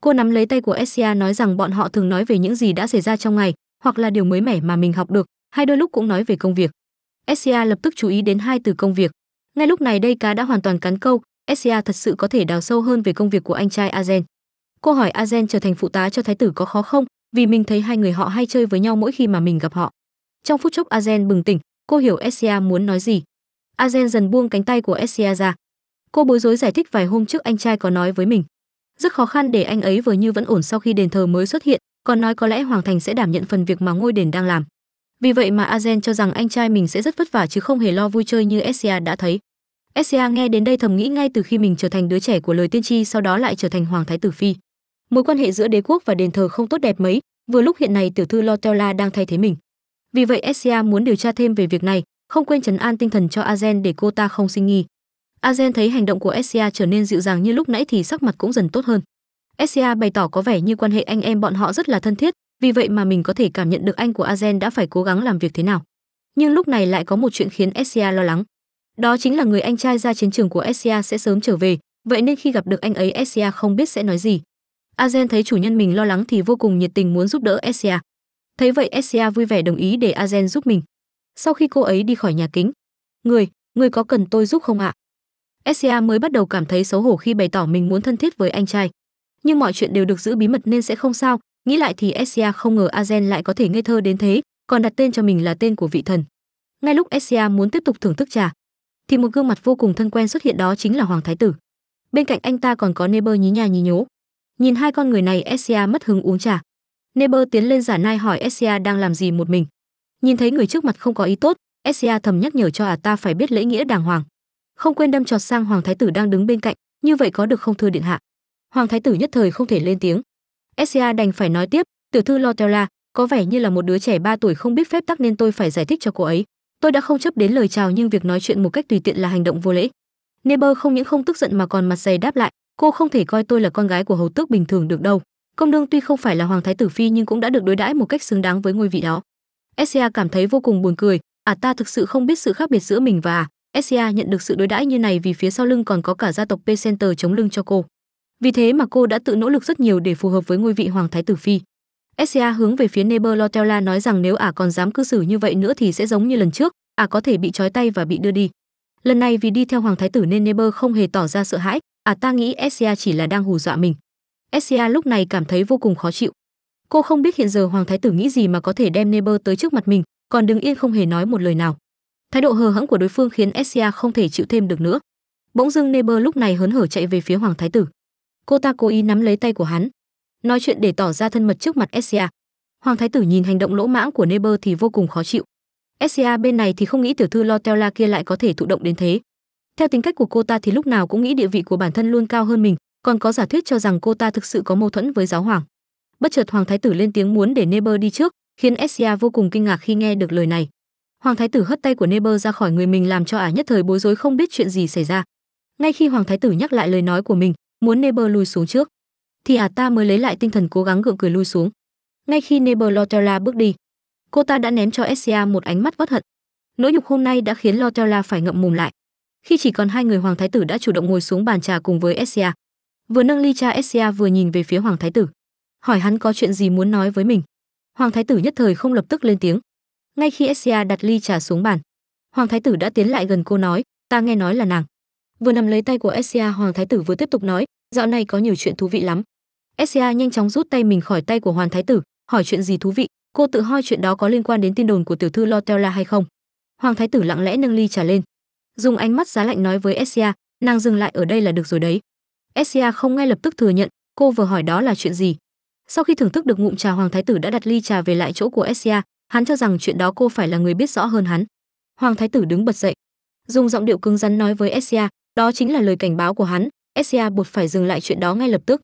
Cô nắm lấy tay của Sia nói rằng bọn họ thường nói về những gì đã xảy ra trong ngày, hoặc là điều mới mẻ mà mình học được hay đôi lúc cũng nói về công việc sca lập tức chú ý đến hai từ công việc ngay lúc này đây cá đã hoàn toàn cắn câu sca thật sự có thể đào sâu hơn về công việc của anh trai azen cô hỏi azen trở thành phụ tá cho thái tử có khó không vì mình thấy hai người họ hay chơi với nhau mỗi khi mà mình gặp họ trong phút chốc azen bừng tỉnh cô hiểu sca muốn nói gì azen dần buông cánh tay của sca ra cô bối rối giải thích vài hôm trước anh trai có nói với mình rất khó khăn để anh ấy vừa như vẫn ổn sau khi đền thờ mới xuất hiện còn nói có lẽ hoàng thành sẽ đảm nhận phần việc mà ngôi đền đang làm vì vậy mà azen cho rằng anh trai mình sẽ rất vất vả chứ không hề lo vui chơi như essia đã thấy essia nghe đến đây thầm nghĩ ngay từ khi mình trở thành đứa trẻ của lời tiên tri sau đó lại trở thành hoàng thái tử phi mối quan hệ giữa đế quốc và đền thờ không tốt đẹp mấy vừa lúc hiện nay tiểu thư lotella đang thay thế mình vì vậy essia muốn điều tra thêm về việc này không quên chấn an tinh thần cho azen để cô ta không sinh nghi azen thấy hành động của essia trở nên dịu dàng như lúc nãy thì sắc mặt cũng dần tốt hơn SCA bày tỏ có vẻ như quan hệ anh em bọn họ rất là thân thiết, vì vậy mà mình có thể cảm nhận được anh của Azen đã phải cố gắng làm việc thế nào. Nhưng lúc này lại có một chuyện khiến SCA lo lắng. Đó chính là người anh trai ra chiến trường của SCA sẽ sớm trở về, vậy nên khi gặp được anh ấy SCA không biết sẽ nói gì. Azen thấy chủ nhân mình lo lắng thì vô cùng nhiệt tình muốn giúp đỡ SCA. Thấy vậy SCA vui vẻ đồng ý để Azen giúp mình. Sau khi cô ấy đi khỏi nhà kính, "Người, người có cần tôi giúp không ạ?" SCA mới bắt đầu cảm thấy xấu hổ khi bày tỏ mình muốn thân thiết với anh trai nhưng mọi chuyện đều được giữ bí mật nên sẽ không sao nghĩ lại thì Esia không ngờ Azen lại có thể ngây thơ đến thế còn đặt tên cho mình là tên của vị thần ngay lúc Esia muốn tiếp tục thưởng thức trà thì một gương mặt vô cùng thân quen xuất hiện đó chính là hoàng thái tử bên cạnh anh ta còn có Neber nhí nhà nhí nhố nhìn hai con người này Esia mất hứng uống trà Neber tiến lên giả nai hỏi Esia đang làm gì một mình nhìn thấy người trước mặt không có ý tốt Esia thầm nhắc nhở cho ả à ta phải biết lễ nghĩa đàng hoàng không quên đâm trọt sang hoàng thái tử đang đứng bên cạnh như vậy có được không thưa điện hạ hoàng thái tử nhất thời không thể lên tiếng sca đành phải nói tiếp tiểu thư lotella có vẻ như là một đứa trẻ 3 tuổi không biết phép tắc nên tôi phải giải thích cho cô ấy tôi đã không chấp đến lời chào nhưng việc nói chuyện một cách tùy tiện là hành động vô lễ Neber không những không tức giận mà còn mặt dày đáp lại cô không thể coi tôi là con gái của hầu tước bình thường được đâu công nương tuy không phải là hoàng thái tử phi nhưng cũng đã được đối đãi một cách xứng đáng với ngôi vị đó sca cảm thấy vô cùng buồn cười à ta thực sự không biết sự khác biệt giữa mình và à. sca nhận được sự đối đãi như này vì phía sau lưng còn có cả gia tộc p center chống lưng cho cô vì thế mà cô đã tự nỗ lực rất nhiều để phù hợp với ngôi vị hoàng thái tử phi. SCA hướng về phía neber Neberlotella nói rằng nếu ả còn dám cư xử như vậy nữa thì sẽ giống như lần trước, ả có thể bị trói tay và bị đưa đi. Lần này vì đi theo hoàng thái tử nên Neber không hề tỏ ra sợ hãi, ả ta nghĩ SCA chỉ là đang hù dọa mình. SCA lúc này cảm thấy vô cùng khó chịu. Cô không biết hiện giờ hoàng thái tử nghĩ gì mà có thể đem Neber tới trước mặt mình, còn đứng yên không hề nói một lời nào. Thái độ hờ hững của đối phương khiến SCA không thể chịu thêm được nữa. Bỗng dưng Neber lúc này hớn hở chạy về phía hoàng thái tử cô ta cố ý nắm lấy tay của hắn nói chuyện để tỏ ra thân mật trước mặt Essia. Hoàng thái tử nhìn hành động lỗ mãng của Neber thì vô cùng khó chịu. Essia bên này thì không nghĩ tiểu thư Lotella kia lại có thể thụ động đến thế. Theo tính cách của cô ta thì lúc nào cũng nghĩ địa vị của bản thân luôn cao hơn mình, còn có giả thuyết cho rằng cô ta thực sự có mâu thuẫn với giáo hoàng. Bất chợt hoàng thái tử lên tiếng muốn để Neber đi trước, khiến Essia vô cùng kinh ngạc khi nghe được lời này. Hoàng thái tử hất tay của Neber ra khỏi người mình làm cho ả nhất thời bối rối không biết chuyện gì xảy ra. Ngay khi hoàng thái tử nhắc lại lời nói của mình, muốn Neber lùi xuống trước. Thì ả à ta mới lấy lại tinh thần cố gắng gượng cười lùi xuống. Ngay khi Neber Lotella bước đi, cô ta đã ném cho Essia một ánh mắt bất hận. Nỗi nhục hôm nay đã khiến Lotella phải ngậm mồm lại. Khi chỉ còn hai người Hoàng Thái Tử đã chủ động ngồi xuống bàn trà cùng với Essia. Vừa nâng ly trà Essia vừa nhìn về phía Hoàng Thái Tử. Hỏi hắn có chuyện gì muốn nói với mình. Hoàng Thái Tử nhất thời không lập tức lên tiếng. Ngay khi Essia đặt ly trà xuống bàn, Hoàng Thái Tử đã tiến lại gần cô nói, ta nghe nói là nàng vừa nằm lấy tay của Essia hoàng thái tử vừa tiếp tục nói dạo này có nhiều chuyện thú vị lắm Essia nhanh chóng rút tay mình khỏi tay của hoàng thái tử hỏi chuyện gì thú vị cô tự hỏi chuyện đó có liên quan đến tin đồn của tiểu thư Lotella hay không hoàng thái tử lặng lẽ nâng ly trà lên dùng ánh mắt giá lạnh nói với Essia nàng dừng lại ở đây là được rồi đấy Essia không ngay lập tức thừa nhận cô vừa hỏi đó là chuyện gì sau khi thưởng thức được ngụm trà hoàng thái tử đã đặt ly trà về lại chỗ của Essia hắn cho rằng chuyện đó cô phải là người biết rõ hơn hắn hoàng thái tử đứng bật dậy dùng giọng điệu cứng rắn nói với Essia đó chính là lời cảnh báo của hắn, Essia buộc phải dừng lại chuyện đó ngay lập tức.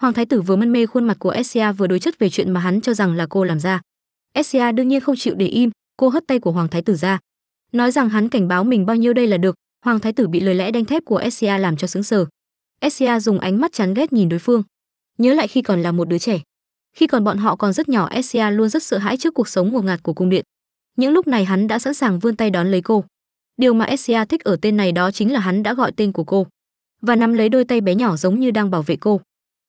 Hoàng thái tử vừa mân mê khuôn mặt của Essia vừa đối chất về chuyện mà hắn cho rằng là cô làm ra. Essia đương nhiên không chịu để im, cô hất tay của hoàng thái tử ra, nói rằng hắn cảnh báo mình bao nhiêu đây là được. Hoàng thái tử bị lời lẽ đanh thép của Essia làm cho sững sờ. Essia dùng ánh mắt chán ghét nhìn đối phương, nhớ lại khi còn là một đứa trẻ. Khi còn bọn họ còn rất nhỏ, Essia luôn rất sợ hãi trước cuộc sống ngột ngạt của cung điện. Những lúc này hắn đã sẵn sàng vươn tay đón lấy cô. Điều mà Essia thích ở tên này đó chính là hắn đã gọi tên của cô và nắm lấy đôi tay bé nhỏ giống như đang bảo vệ cô.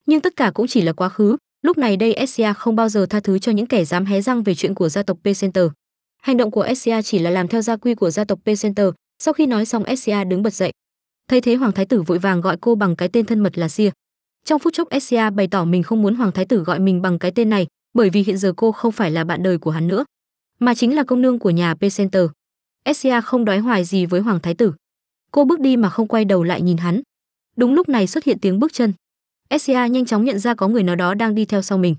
Nhưng tất cả cũng chỉ là quá khứ, lúc này đây Essia không bao giờ tha thứ cho những kẻ dám hé răng về chuyện của gia tộc Pcenter Hành động của Essia chỉ là làm theo gia quy của gia tộc Pcenter sau khi nói xong Essia đứng bật dậy. Thấy thế Hoàng Thái Tử vội vàng gọi cô bằng cái tên thân mật là Sia. Trong phút chốc Essia bày tỏ mình không muốn Hoàng Thái Tử gọi mình bằng cái tên này, bởi vì hiện giờ cô không phải là bạn đời của hắn nữa, mà chính là công nương của nhà Pcenter. Essia không đói hoài gì với hoàng thái tử. Cô bước đi mà không quay đầu lại nhìn hắn. Đúng lúc này xuất hiện tiếng bước chân. Essia nhanh chóng nhận ra có người nào đó đang đi theo sau mình.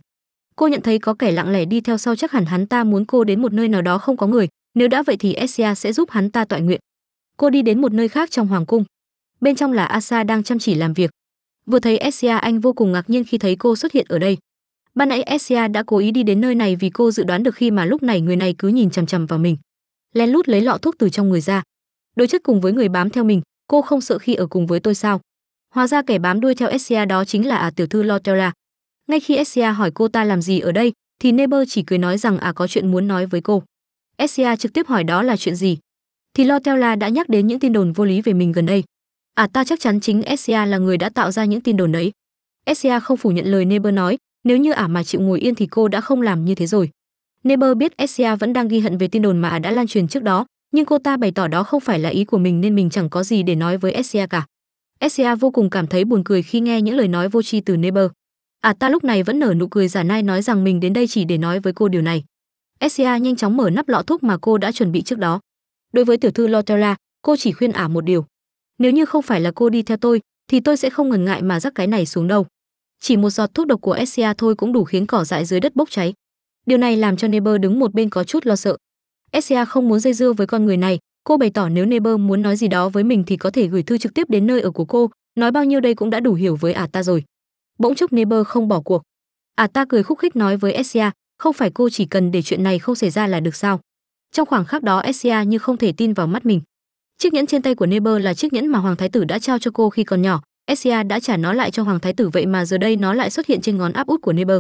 Cô nhận thấy có kẻ lặng lẽ đi theo sau chắc hẳn hắn ta muốn cô đến một nơi nào đó không có người, nếu đã vậy thì Essia sẽ giúp hắn ta tọa nguyện. Cô đi đến một nơi khác trong hoàng cung. Bên trong là Asa đang chăm chỉ làm việc. Vừa thấy Essia anh vô cùng ngạc nhiên khi thấy cô xuất hiện ở đây. Ban nãy Essia đã cố ý đi đến nơi này vì cô dự đoán được khi mà lúc này người này cứ nhìn chằm chằm vào mình lén lút lấy lọ thuốc từ trong người ra đối chất cùng với người bám theo mình cô không sợ khi ở cùng với tôi sao hóa ra kẻ bám đuôi theo essia đó chính là à tiểu thư lotera ngay khi essia hỏi cô ta làm gì ở đây thì neber chỉ cười nói rằng à có chuyện muốn nói với cô essia trực tiếp hỏi đó là chuyện gì thì lotera đã nhắc đến những tin đồn vô lý về mình gần đây à ta chắc chắn chính essia là người đã tạo ra những tin đồn đấy essia không phủ nhận lời neber nói nếu như ả à mà chịu ngồi yên thì cô đã không làm như thế rồi Neber biết SCA vẫn đang ghi hận về tin đồn mà à đã lan truyền trước đó, nhưng cô ta bày tỏ đó không phải là ý của mình nên mình chẳng có gì để nói với SCA cả. SCA vô cùng cảm thấy buồn cười khi nghe những lời nói vô tri từ Neber. À ta lúc này vẫn nở nụ cười giả nai nói rằng mình đến đây chỉ để nói với cô điều này. SCA nhanh chóng mở nắp lọ thuốc mà cô đã chuẩn bị trước đó. Đối với tiểu thư Lotella, cô chỉ khuyên ả một điều. Nếu như không phải là cô đi theo tôi, thì tôi sẽ không ngần ngại mà rắc cái này xuống đâu. Chỉ một giọt thuốc độc của SCA thôi cũng đủ khiến cỏ dại dưới đất bốc cháy. Điều này làm cho Neber đứng một bên có chút lo sợ. Essia không muốn dây dưa với con người này, cô bày tỏ nếu Neber muốn nói gì đó với mình thì có thể gửi thư trực tiếp đến nơi ở của cô, nói bao nhiêu đây cũng đã đủ hiểu với ả ta rồi. Bỗng chốc Neber không bỏ cuộc. Ả ta cười khúc khích nói với Essia, không phải cô chỉ cần để chuyện này không xảy ra là được sao? Trong khoảng khắc đó Essia như không thể tin vào mắt mình. Chiếc nhẫn trên tay của Neber là chiếc nhẫn mà Hoàng Thái Tử đã trao cho cô khi còn nhỏ, Essia đã trả nó lại cho Hoàng Thái Tử vậy mà giờ đây nó lại xuất hiện trên ngón áp út của Neber.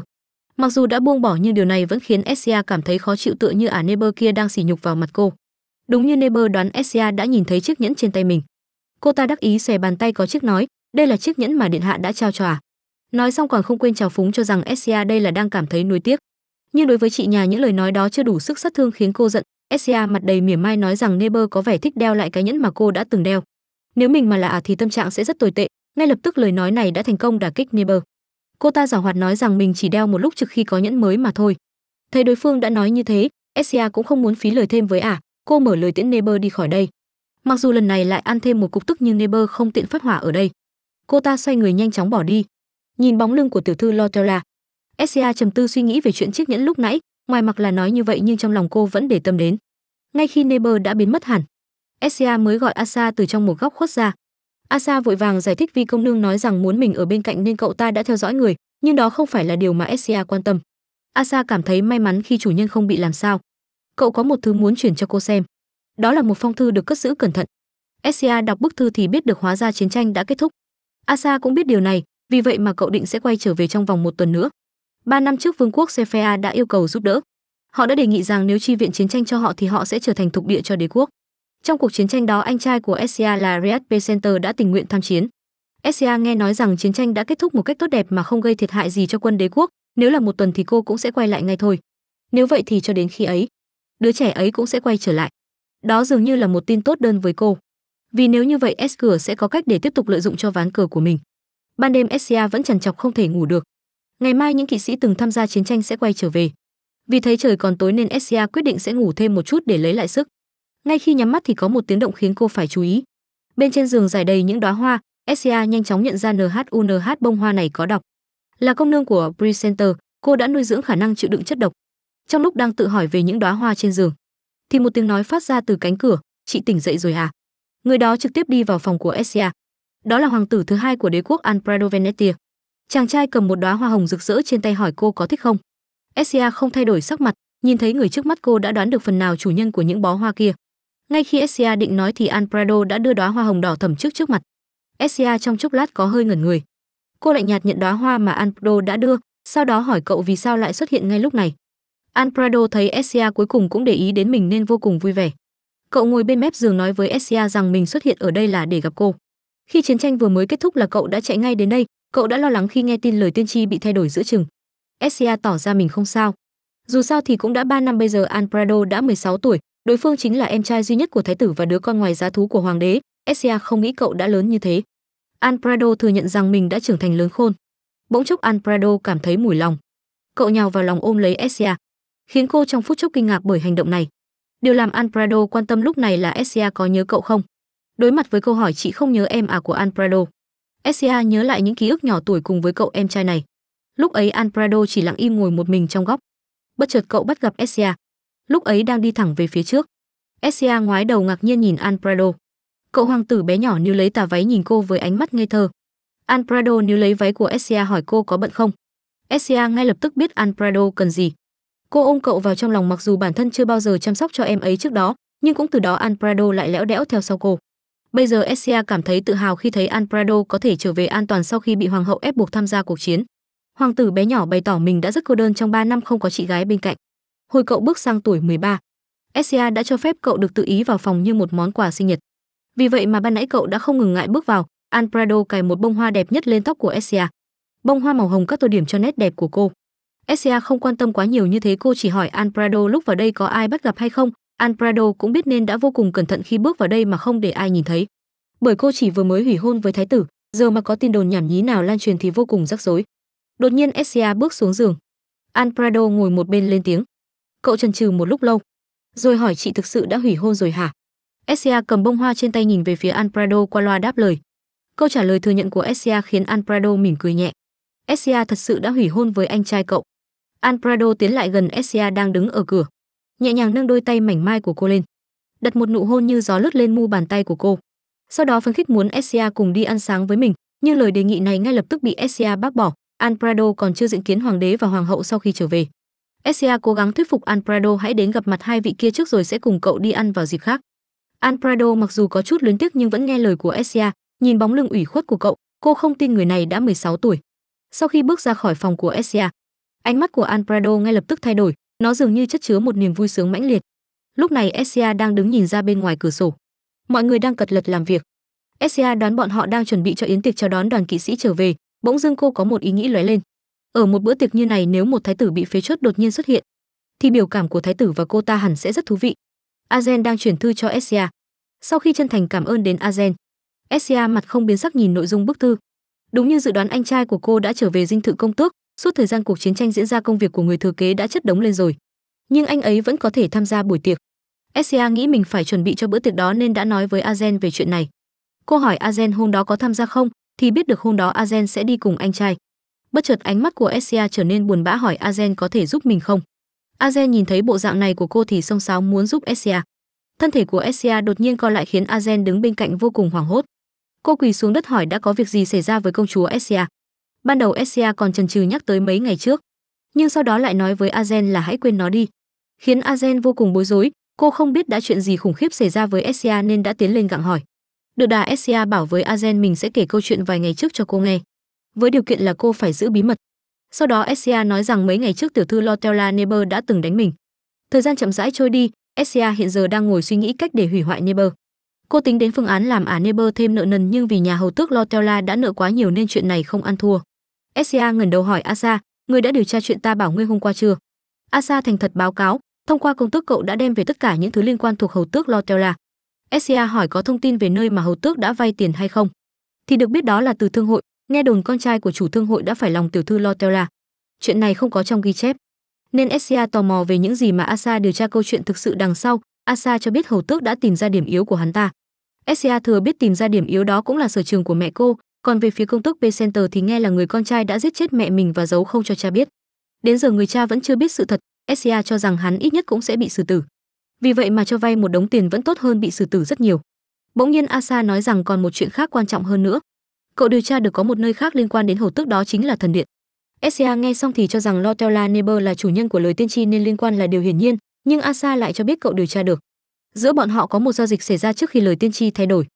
Mặc dù đã buông bỏ nhưng điều này vẫn khiến Essia cảm thấy khó chịu tựa như ả à Neber kia đang sỉ nhục vào mặt cô. Đúng như Neber đoán Essia đã nhìn thấy chiếc nhẫn trên tay mình. Cô ta đắc ý xòe bàn tay có chiếc nói, đây là chiếc nhẫn mà điện hạ đã trao cho à. Nói xong còn không quên chào phúng cho rằng Essia đây là đang cảm thấy nuối tiếc. Nhưng đối với chị nhà những lời nói đó chưa đủ sức sát thương khiến cô giận, Essia mặt đầy mỉa mai nói rằng Neber có vẻ thích đeo lại cái nhẫn mà cô đã từng đeo. Nếu mình mà là ả à thì tâm trạng sẽ rất tồi tệ, ngay lập tức lời nói này đã thành công đả kích Neber cô ta giảo hoạt nói rằng mình chỉ đeo một lúc trước khi có nhẫn mới mà thôi thấy đối phương đã nói như thế Esia cũng không muốn phí lời thêm với ả à, cô mở lời tiễn Neber đi khỏi đây mặc dù lần này lại ăn thêm một cục tức nhưng Neber không tiện phát hỏa ở đây cô ta xoay người nhanh chóng bỏ đi nhìn bóng lưng của tiểu thư Lotella Esia trầm tư suy nghĩ về chuyện chiếc nhẫn lúc nãy ngoài mặt là nói như vậy nhưng trong lòng cô vẫn để tâm đến ngay khi Neber đã biến mất hẳn Esia mới gọi Asa từ trong một góc khuất ra Asa vội vàng giải thích vì công nương nói rằng muốn mình ở bên cạnh nên cậu ta đã theo dõi người, nhưng đó không phải là điều mà Sia quan tâm. Asa cảm thấy may mắn khi chủ nhân không bị làm sao. Cậu có một thứ muốn chuyển cho cô xem. Đó là một phong thư được cất giữ cẩn thận. Sia đọc bức thư thì biết được hóa ra chiến tranh đã kết thúc. Asa cũng biết điều này, vì vậy mà cậu định sẽ quay trở về trong vòng một tuần nữa. Ba năm trước vương quốc Cephea đã yêu cầu giúp đỡ. Họ đã đề nghị rằng nếu chi viện chiến tranh cho họ thì họ sẽ trở thành thuộc địa cho đế quốc. Trong cuộc chiến tranh đó, anh trai của SCA là Riad Center đã tình nguyện tham chiến. SCA nghe nói rằng chiến tranh đã kết thúc một cách tốt đẹp mà không gây thiệt hại gì cho quân đế quốc, nếu là một tuần thì cô cũng sẽ quay lại ngay thôi. Nếu vậy thì cho đến khi ấy, đứa trẻ ấy cũng sẽ quay trở lại. Đó dường như là một tin tốt đơn với cô. Vì nếu như vậy S cửa sẽ có cách để tiếp tục lợi dụng cho ván cờ của mình. Ban đêm SCA vẫn trằn trọc không thể ngủ được. Ngày mai những kỵ sĩ từng tham gia chiến tranh sẽ quay trở về. Vì thấy trời còn tối nên SCA quyết định sẽ ngủ thêm một chút để lấy lại sức ngay khi nhắm mắt thì có một tiếng động khiến cô phải chú ý bên trên giường dài đầy những đóa hoa Sia nhanh chóng nhận ra NHUNH bông hoa này có đọc là công nương của Presenter cô đã nuôi dưỡng khả năng chịu đựng chất độc trong lúc đang tự hỏi về những đóa hoa trên giường thì một tiếng nói phát ra từ cánh cửa chị tỉnh dậy rồi à người đó trực tiếp đi vào phòng của Sia đó là hoàng tử thứ hai của đế quốc Alfredo Venetia chàng trai cầm một đóa hoa hồng rực rỡ trên tay hỏi cô có thích không Sia không thay đổi sắc mặt nhìn thấy người trước mắt cô đã đoán được phần nào chủ nhân của những bó hoa kia ngay khi SCA định nói thì Alfredo đã đưa đóa hoa hồng đỏ thầm trước trước mặt. SCA trong chốc lát có hơi ngẩn người. Cô lạnh nhạt nhận đóa hoa mà Alfredo đã đưa, sau đó hỏi cậu vì sao lại xuất hiện ngay lúc này. Alfredo thấy SCA cuối cùng cũng để ý đến mình nên vô cùng vui vẻ. Cậu ngồi bên mép giường nói với SCA rằng mình xuất hiện ở đây là để gặp cô. Khi chiến tranh vừa mới kết thúc là cậu đã chạy ngay đến đây, cậu đã lo lắng khi nghe tin lời tiên tri bị thay đổi giữa chừng. SCA tỏ ra mình không sao. Dù sao thì cũng đã 3 năm bây giờ Alfredo đã 16 tuổi, đối phương chính là em trai duy nhất của thái tử và đứa con ngoài giá thú của hoàng đế Esia không nghĩ cậu đã lớn như thế an thừa nhận rằng mình đã trưởng thành lớn khôn bỗng chốc an cảm thấy mùi lòng cậu nhào vào lòng ôm lấy Esia, khiến cô trong phút chốc kinh ngạc bởi hành động này điều làm an quan tâm lúc này là Esia có nhớ cậu không đối mặt với câu hỏi chị không nhớ em à của an Esia nhớ lại những ký ức nhỏ tuổi cùng với cậu em trai này lúc ấy an chỉ lặng im ngồi một mình trong góc bất chợt cậu bắt gặp Esia lúc ấy đang đi thẳng về phía trước. Essia ngoái đầu ngạc nhiên nhìn Alfredo. Cậu hoàng tử bé nhỏ níu lấy tà váy nhìn cô với ánh mắt ngây thơ. Alfredo níu lấy váy của Essia hỏi cô có bận không. Essia ngay lập tức biết Alfredo cần gì. Cô ôm cậu vào trong lòng mặc dù bản thân chưa bao giờ chăm sóc cho em ấy trước đó, nhưng cũng từ đó Alfredo lại lẽo đẽo theo sau cô. Bây giờ Essia cảm thấy tự hào khi thấy Alfredo có thể trở về an toàn sau khi bị hoàng hậu ép buộc tham gia cuộc chiến. Hoàng tử bé nhỏ bày tỏ mình đã rất cô đơn trong 3 năm không có chị gái bên cạnh hồi cậu bước sang tuổi 13. SCA đã cho phép cậu được tự ý vào phòng như một món quà sinh nhật. Vì vậy mà ban nãy cậu đã không ngừng ngại bước vào, Alfredo cài một bông hoa đẹp nhất lên tóc của SCA. Bông hoa màu hồng các tô điểm cho nét đẹp của cô. SCA không quan tâm quá nhiều như thế cô chỉ hỏi Alfredo lúc vào đây có ai bắt gặp hay không. Alfredo cũng biết nên đã vô cùng cẩn thận khi bước vào đây mà không để ai nhìn thấy. Bởi cô chỉ vừa mới hủy hôn với thái tử, giờ mà có tin đồn nhảm nhí nào lan truyền thì vô cùng rắc rối. Đột nhiên SCA bước xuống giường. Alfredo ngồi một bên lên tiếng cậu chần chừ một lúc lâu rồi hỏi chị thực sự đã hủy hôn rồi hả Essia cầm bông hoa trên tay nhìn về phía Alfredo qua loa đáp lời. Câu trả lời thừa nhận của Essia khiến Alfredo mỉm cười nhẹ. Essia thật sự đã hủy hôn với anh trai cậu. Alfredo tiến lại gần Essia đang đứng ở cửa, nhẹ nhàng nâng đôi tay mảnh mai của cô lên, đặt một nụ hôn như gió lướt lên mu bàn tay của cô. Sau đó phấn khích muốn Essia cùng đi ăn sáng với mình, nhưng lời đề nghị này ngay lập tức bị Essia bác bỏ. Alfredo còn chưa dự kiến hoàng đế và hoàng hậu sau khi trở về. SCA cố gắng thuyết phục Alprado hãy đến gặp mặt hai vị kia trước rồi sẽ cùng cậu đi ăn vào dịp khác. Alprado mặc dù có chút luyến tiếc nhưng vẫn nghe lời của SCA, nhìn bóng lưng ủy khuất của cậu, cô không tin người này đã 16 tuổi. Sau khi bước ra khỏi phòng của SCA, ánh mắt của Alprado ngay lập tức thay đổi, nó dường như chất chứa một niềm vui sướng mãnh liệt. Lúc này SCA đang đứng nhìn ra bên ngoài cửa sổ. Mọi người đang cật lật làm việc. SCA đoán bọn họ đang chuẩn bị cho yến tiệc chào đón đoàn kỵ sĩ trở về, bỗng dưng cô có một ý nghĩ lóe lên. Ở một bữa tiệc như này nếu một thái tử bị phế chốt đột nhiên xuất hiện, thì biểu cảm của thái tử và cô ta hẳn sẽ rất thú vị. Azen đang chuyển thư cho Esia. Sau khi chân thành cảm ơn đến Azen, Esia mặt không biến sắc nhìn nội dung bức thư. Đúng như dự đoán anh trai của cô đã trở về dinh thự công tước, suốt thời gian cuộc chiến tranh diễn ra công việc của người thừa kế đã chất đống lên rồi. Nhưng anh ấy vẫn có thể tham gia buổi tiệc. Esia nghĩ mình phải chuẩn bị cho bữa tiệc đó nên đã nói với Azen về chuyện này. Cô hỏi Azen hôm đó có tham gia không, thì biết được hôm đó Azen sẽ đi cùng anh trai bất chợt ánh mắt của Essia trở nên buồn bã hỏi Azen có thể giúp mình không. Azen nhìn thấy bộ dạng này của cô thì sông sáo muốn giúp Essia. Thân thể của Essia đột nhiên co lại khiến Azen đứng bên cạnh vô cùng hoảng hốt. Cô quỳ xuống đất hỏi đã có việc gì xảy ra với công chúa Essia. Ban đầu Essia còn chần chừ nhắc tới mấy ngày trước, nhưng sau đó lại nói với Azen là hãy quên nó đi, khiến Azen vô cùng bối rối, cô không biết đã chuyện gì khủng khiếp xảy ra với Essia nên đã tiến lên gặng hỏi. Được đà Essia bảo với Azen mình sẽ kể câu chuyện vài ngày trước cho cô nghe với điều kiện là cô phải giữ bí mật. Sau đó Essia nói rằng mấy ngày trước tiểu thư Lotella Neber đã từng đánh mình. Thời gian chậm rãi trôi đi, Essia hiện giờ đang ngồi suy nghĩ cách để hủy hoại Neber. Cô tính đến phương án làm ả Neber thêm nợ nần nhưng vì nhà hầu tước Lotella đã nợ quá nhiều nên chuyện này không ăn thua. Essia ngẩng đầu hỏi Asa, người đã điều tra chuyện ta bảo ngươi hôm qua chưa? Asa thành thật báo cáo, thông qua công tước cậu đã đem về tất cả những thứ liên quan thuộc hầu tước Lotella. Essia hỏi có thông tin về nơi mà hầu tước đã vay tiền hay không? Thì được biết đó là từ thương hội, nghe đồn con trai của chủ thương hội đã phải lòng tiểu thư Lotella. Chuyện này không có trong ghi chép, nên Essia tò mò về những gì mà Asa điều tra câu chuyện thực sự đằng sau, Asa cho biết hầu tước đã tìm ra điểm yếu của hắn ta. Essia thừa biết tìm ra điểm yếu đó cũng là sở trường của mẹ cô, còn về phía công tước Pacenter thì nghe là người con trai đã giết chết mẹ mình và giấu không cho cha biết. Đến giờ người cha vẫn chưa biết sự thật, Essia cho rằng hắn ít nhất cũng sẽ bị xử tử. Vì vậy mà cho vay một đống tiền vẫn tốt hơn bị xử tử rất nhiều. Bỗng nhiên Asa nói rằng còn một chuyện khác quan trọng hơn nữa, cậu điều tra được có một nơi khác liên quan đến hồ tước đó chính là thần điện Esia nghe xong thì cho rằng Lotella Neber là chủ nhân của lời tiên tri nên liên quan là điều hiển nhiên, nhưng Asa lại cho biết cậu điều tra được. Giữa bọn họ có một giao dịch xảy ra trước khi lời tiên tri thay đổi.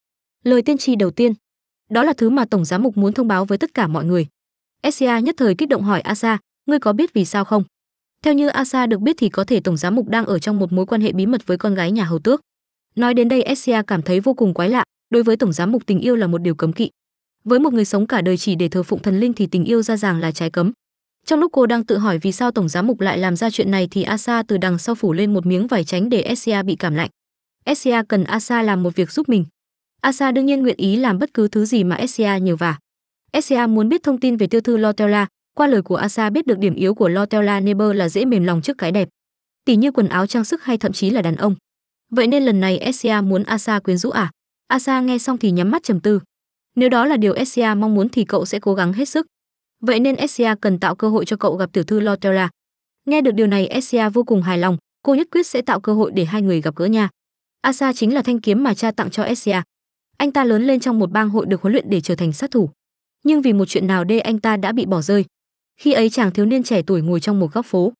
Lời tiên tri đầu tiên, đó là thứ mà tổng giám mục muốn thông báo với tất cả mọi người. Esia nhất thời kích động hỏi Asa, ngươi có biết vì sao không? Theo như Asa được biết thì có thể tổng giám mục đang ở trong một mối quan hệ bí mật với con gái nhà hầu tước. Nói đến đây Esia cảm thấy vô cùng quái lạ, đối với tổng giám mục tình yêu là một điều cấm kỵ với một người sống cả đời chỉ để thờ phụng thần linh thì tình yêu ra ràng là trái cấm trong lúc cô đang tự hỏi vì sao tổng giám mục lại làm ra chuyện này thì asa từ đằng sau phủ lên một miếng vải tránh để essia bị cảm lạnh essia cần asa làm một việc giúp mình asa đương nhiên nguyện ý làm bất cứ thứ gì mà essia nhờ vả essia muốn biết thông tin về tiêu thư lotella qua lời của asa biết được điểm yếu của lotella neber là dễ mềm lòng trước cái đẹp tỉ như quần áo trang sức hay thậm chí là đàn ông vậy nên lần này essia muốn asa quyến rũ à asa nghe xong thì nhắm mắt trầm tư nếu đó là điều Essia mong muốn thì cậu sẽ cố gắng hết sức. Vậy nên Essia cần tạo cơ hội cho cậu gặp tiểu thư Lotera. Nghe được điều này Essia vô cùng hài lòng, cô nhất quyết sẽ tạo cơ hội để hai người gặp gỡ nha. Asa chính là thanh kiếm mà cha tặng cho Essia. Anh ta lớn lên trong một bang hội được huấn luyện để trở thành sát thủ. Nhưng vì một chuyện nào đê anh ta đã bị bỏ rơi. Khi ấy chàng thiếu niên trẻ tuổi ngồi trong một góc phố.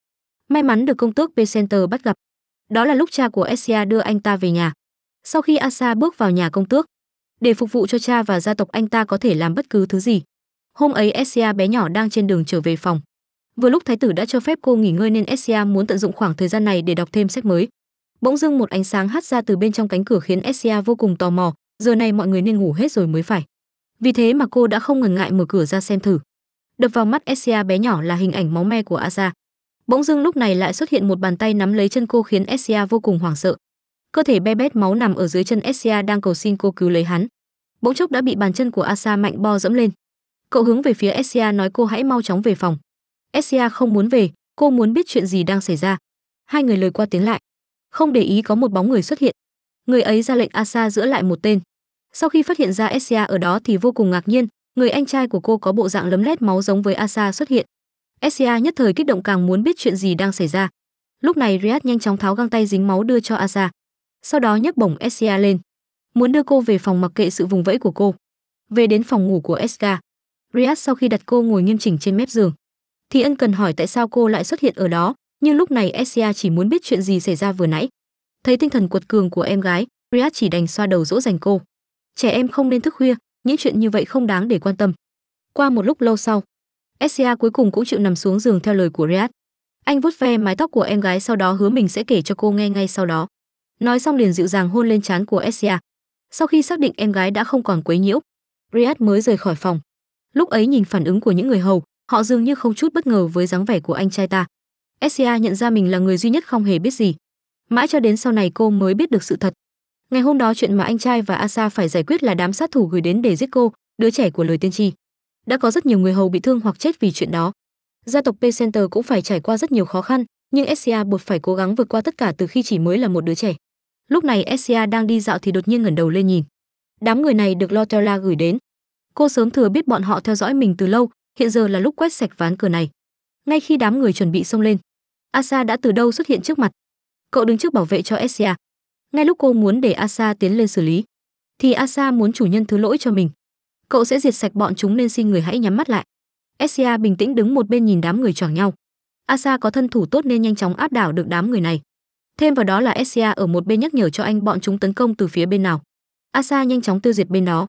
May mắn được công tước Pacenter bắt gặp. Đó là lúc cha của Essia đưa anh ta về nhà. Sau khi Asa bước vào nhà công tước, để phục vụ cho cha và gia tộc anh ta có thể làm bất cứ thứ gì hôm ấy Essia bé nhỏ đang trên đường trở về phòng vừa lúc thái tử đã cho phép cô nghỉ ngơi nên Essia muốn tận dụng khoảng thời gian này để đọc thêm sách mới bỗng dưng một ánh sáng hắt ra từ bên trong cánh cửa khiến Essia vô cùng tò mò giờ này mọi người nên ngủ hết rồi mới phải vì thế mà cô đã không ngần ngại mở cửa ra xem thử đập vào mắt Essia bé nhỏ là hình ảnh máu me của Aza. Bỗng dưng lúc này lại xuất hiện một bàn tay nắm lấy chân cô khiến Essia vô cùng hoảng sợ cơ thể be bét máu nằm ở dưới chân Essia đang cầu xin cô cứu lấy hắn. Bỗng chốc đã bị bàn chân của Asa mạnh bo dẫm lên. Cậu hướng về phía Essia nói cô hãy mau chóng về phòng. Essia không muốn về, cô muốn biết chuyện gì đang xảy ra. Hai người lời qua tiếng lại. Không để ý có một bóng người xuất hiện. Người ấy ra lệnh Asa giữ lại một tên. Sau khi phát hiện ra Essia ở đó thì vô cùng ngạc nhiên, người anh trai của cô có bộ dạng lấm lét máu giống với Asa xuất hiện. Essia nhất thời kích động càng muốn biết chuyện gì đang xảy ra. Lúc này Riyad nhanh chóng tháo găng tay dính máu đưa cho Asa sau đó nhấc bổng Esca lên. Muốn đưa cô về phòng mặc kệ sự vùng vẫy của cô. Về đến phòng ngủ của Esca, Riyad sau khi đặt cô ngồi nghiêm chỉnh trên mép giường, thì ân cần hỏi tại sao cô lại xuất hiện ở đó, nhưng lúc này Esca chỉ muốn biết chuyện gì xảy ra vừa nãy. Thấy tinh thần cuột cường của em gái, Riyad chỉ đành xoa đầu dỗ dành cô. Trẻ em không nên thức khuya, những chuyện như vậy không đáng để quan tâm. Qua một lúc lâu sau, Esca cuối cùng cũng chịu nằm xuống giường theo lời của Riyad. Anh vuốt ve mái tóc của em gái sau đó hứa mình sẽ kể cho cô nghe ngay sau đó nói xong liền dịu dàng hôn lên trán của Esia. Sau khi xác định em gái đã không còn quấy nhiễu, Riyad mới rời khỏi phòng. Lúc ấy nhìn phản ứng của những người hầu, họ dường như không chút bất ngờ với dáng vẻ của anh trai ta. Esia nhận ra mình là người duy nhất không hề biết gì. Mãi cho đến sau này cô mới biết được sự thật. Ngày hôm đó chuyện mà anh trai và Asa phải giải quyết là đám sát thủ gửi đến để giết cô, đứa trẻ của lời tiên tri. Đã có rất nhiều người hầu bị thương hoặc chết vì chuyện đó. Gia tộc P-Center cũng phải trải qua rất nhiều khó khăn, nhưng Esia buộc phải cố gắng vượt qua tất cả từ khi chỉ mới là một đứa trẻ. Lúc này Essia đang đi dạo thì đột nhiên ngẩng đầu lên nhìn. Đám người này được Lotella gửi đến. Cô sớm thừa biết bọn họ theo dõi mình từ lâu, hiện giờ là lúc quét sạch ván cờ này. Ngay khi đám người chuẩn bị xông lên, Asa đã từ đâu xuất hiện trước mặt. Cậu đứng trước bảo vệ cho Essia. Ngay lúc cô muốn để Asa tiến lên xử lý, thì Asa muốn chủ nhân thứ lỗi cho mình. Cậu sẽ diệt sạch bọn chúng nên xin người hãy nhắm mắt lại. Essia bình tĩnh đứng một bên nhìn đám người choảng nhau. Asa có thân thủ tốt nên nhanh chóng áp đảo được đám người này. Thêm vào đó là Essia ở một bên nhắc nhở cho anh bọn chúng tấn công từ phía bên nào. Asa nhanh chóng tiêu diệt bên đó.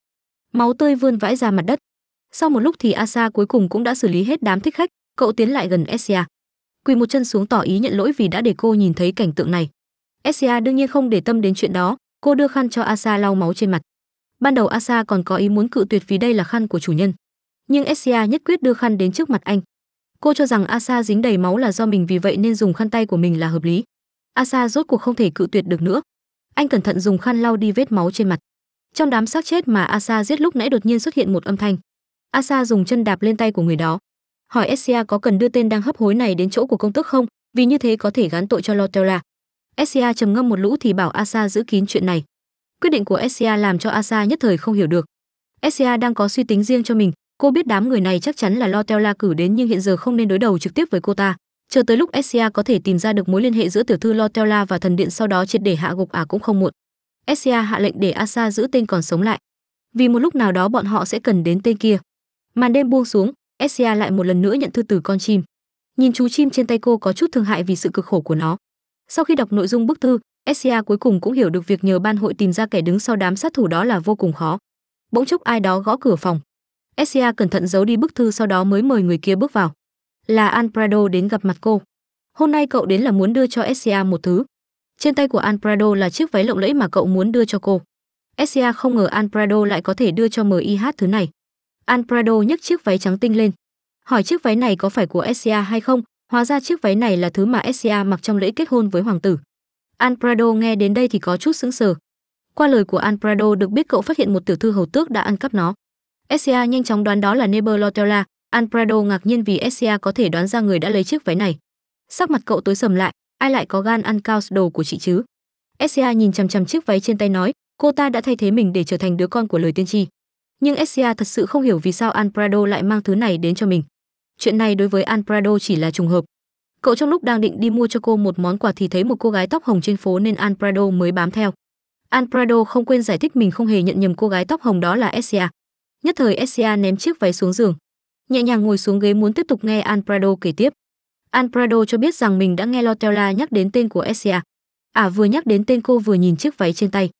Máu tươi vươn vãi ra mặt đất. Sau một lúc thì Asa cuối cùng cũng đã xử lý hết đám thích khách, cậu tiến lại gần Essia. Quỳ một chân xuống tỏ ý nhận lỗi vì đã để cô nhìn thấy cảnh tượng này. Essia đương nhiên không để tâm đến chuyện đó, cô đưa khăn cho Asa lau máu trên mặt. Ban đầu Asa còn có ý muốn cự tuyệt vì đây là khăn của chủ nhân, nhưng Essia nhất quyết đưa khăn đến trước mặt anh. Cô cho rằng Asa dính đầy máu là do mình vì vậy nên dùng khăn tay của mình là hợp lý asa rốt cuộc không thể cự tuyệt được nữa anh cẩn thận dùng khăn lau đi vết máu trên mặt trong đám xác chết mà asa giết lúc nãy đột nhiên xuất hiện một âm thanh asa dùng chân đạp lên tay của người đó hỏi essia có cần đưa tên đang hấp hối này đến chỗ của công tước không vì như thế có thể gán tội cho lotella essia trầm ngâm một lũ thì bảo asa giữ kín chuyện này quyết định của essia làm cho asa nhất thời không hiểu được essia đang có suy tính riêng cho mình cô biết đám người này chắc chắn là lotella cử đến nhưng hiện giờ không nên đối đầu trực tiếp với cô ta chờ tới lúc SCA có thể tìm ra được mối liên hệ giữa tiểu thư Lotella và thần điện sau đó triệt để hạ gục ả à cũng không muộn. SCA hạ lệnh để Asa giữ tên còn sống lại. Vì một lúc nào đó bọn họ sẽ cần đến tên kia. Màn đêm buông xuống, SCA lại một lần nữa nhận thư từ con chim. Nhìn chú chim trên tay cô có chút thương hại vì sự cực khổ của nó. Sau khi đọc nội dung bức thư, SCA cuối cùng cũng hiểu được việc nhờ ban hội tìm ra kẻ đứng sau đám sát thủ đó là vô cùng khó. Bỗng chốc ai đó gõ cửa phòng. SCA cẩn thận giấu đi bức thư sau đó mới mời người kia bước vào là Alprado đến gặp mặt cô. Hôm nay cậu đến là muốn đưa cho SCA một thứ. Trên tay của Alprado là chiếc váy lộng lẫy mà cậu muốn đưa cho cô. SCA không ngờ Alprado lại có thể đưa cho MIH thứ này. Alprado nhấc chiếc váy trắng tinh lên. Hỏi chiếc váy này có phải của SCA hay không, hóa ra chiếc váy này là thứ mà SCA mặc trong lễ kết hôn với hoàng tử. Alprado nghe đến đây thì có chút sững sờ. Qua lời của Alprado được biết cậu phát hiện một tiểu thư hầu tước đã ăn cắp nó. SCA nhanh chóng đoán đó là Neberlotella, Alprado ngạc nhiên vì Essia có thể đoán ra người đã lấy chiếc váy này. Sắc mặt cậu tối sầm lại, ai lại có gan ăn cao đồ của chị chứ? Essia nhìn chằm chằm chiếc váy trên tay nói, cô ta đã thay thế mình để trở thành đứa con của lời tiên tri. Nhưng Essia thật sự không hiểu vì sao Alprado lại mang thứ này đến cho mình. Chuyện này đối với Alprado chỉ là trùng hợp. Cậu trong lúc đang định đi mua cho cô một món quà thì thấy một cô gái tóc hồng trên phố nên Alprado mới bám theo. Alprado không quên giải thích mình không hề nhận nhầm cô gái tóc hồng đó là Essia. Nhất thời Essia ném chiếc váy xuống giường nhẹ nhàng ngồi xuống ghế muốn tiếp tục nghe Alprado kể tiếp. Alprado cho biết rằng mình đã nghe Lotella nhắc đến tên của Essia. À vừa nhắc đến tên cô vừa nhìn chiếc váy trên tay.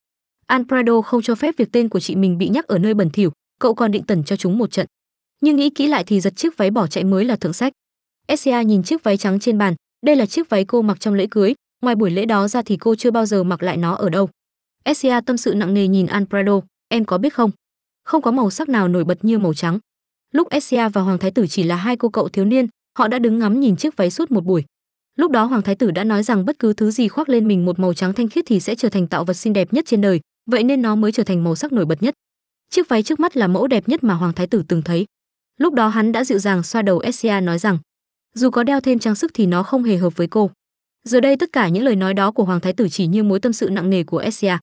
Alprado không cho phép việc tên của chị mình bị nhắc ở nơi bẩn thỉu, cậu còn định tẩn cho chúng một trận. Nhưng nghĩ kỹ lại thì giật chiếc váy bỏ chạy mới là thượng sách. Essia nhìn chiếc váy trắng trên bàn, đây là chiếc váy cô mặc trong lễ cưới, ngoài buổi lễ đó ra thì cô chưa bao giờ mặc lại nó ở đâu. Essia tâm sự nặng nề nhìn Alprado, em có biết không? Không có màu sắc nào nổi bật như màu trắng lúc Esia và Hoàng Thái Tử chỉ là hai cô cậu thiếu niên, họ đã đứng ngắm nhìn chiếc váy suốt một buổi. Lúc đó Hoàng Thái Tử đã nói rằng bất cứ thứ gì khoác lên mình một màu trắng thanh khiết thì sẽ trở thành tạo vật xinh đẹp nhất trên đời, vậy nên nó mới trở thành màu sắc nổi bật nhất. Chiếc váy trước mắt là mẫu đẹp nhất mà Hoàng Thái Tử từng thấy. Lúc đó hắn đã dịu dàng xoa đầu Esia nói rằng, dù có đeo thêm trang sức thì nó không hề hợp với cô. Giờ đây tất cả những lời nói đó của Hoàng Thái Tử chỉ như mối tâm sự nặng nề của Esia.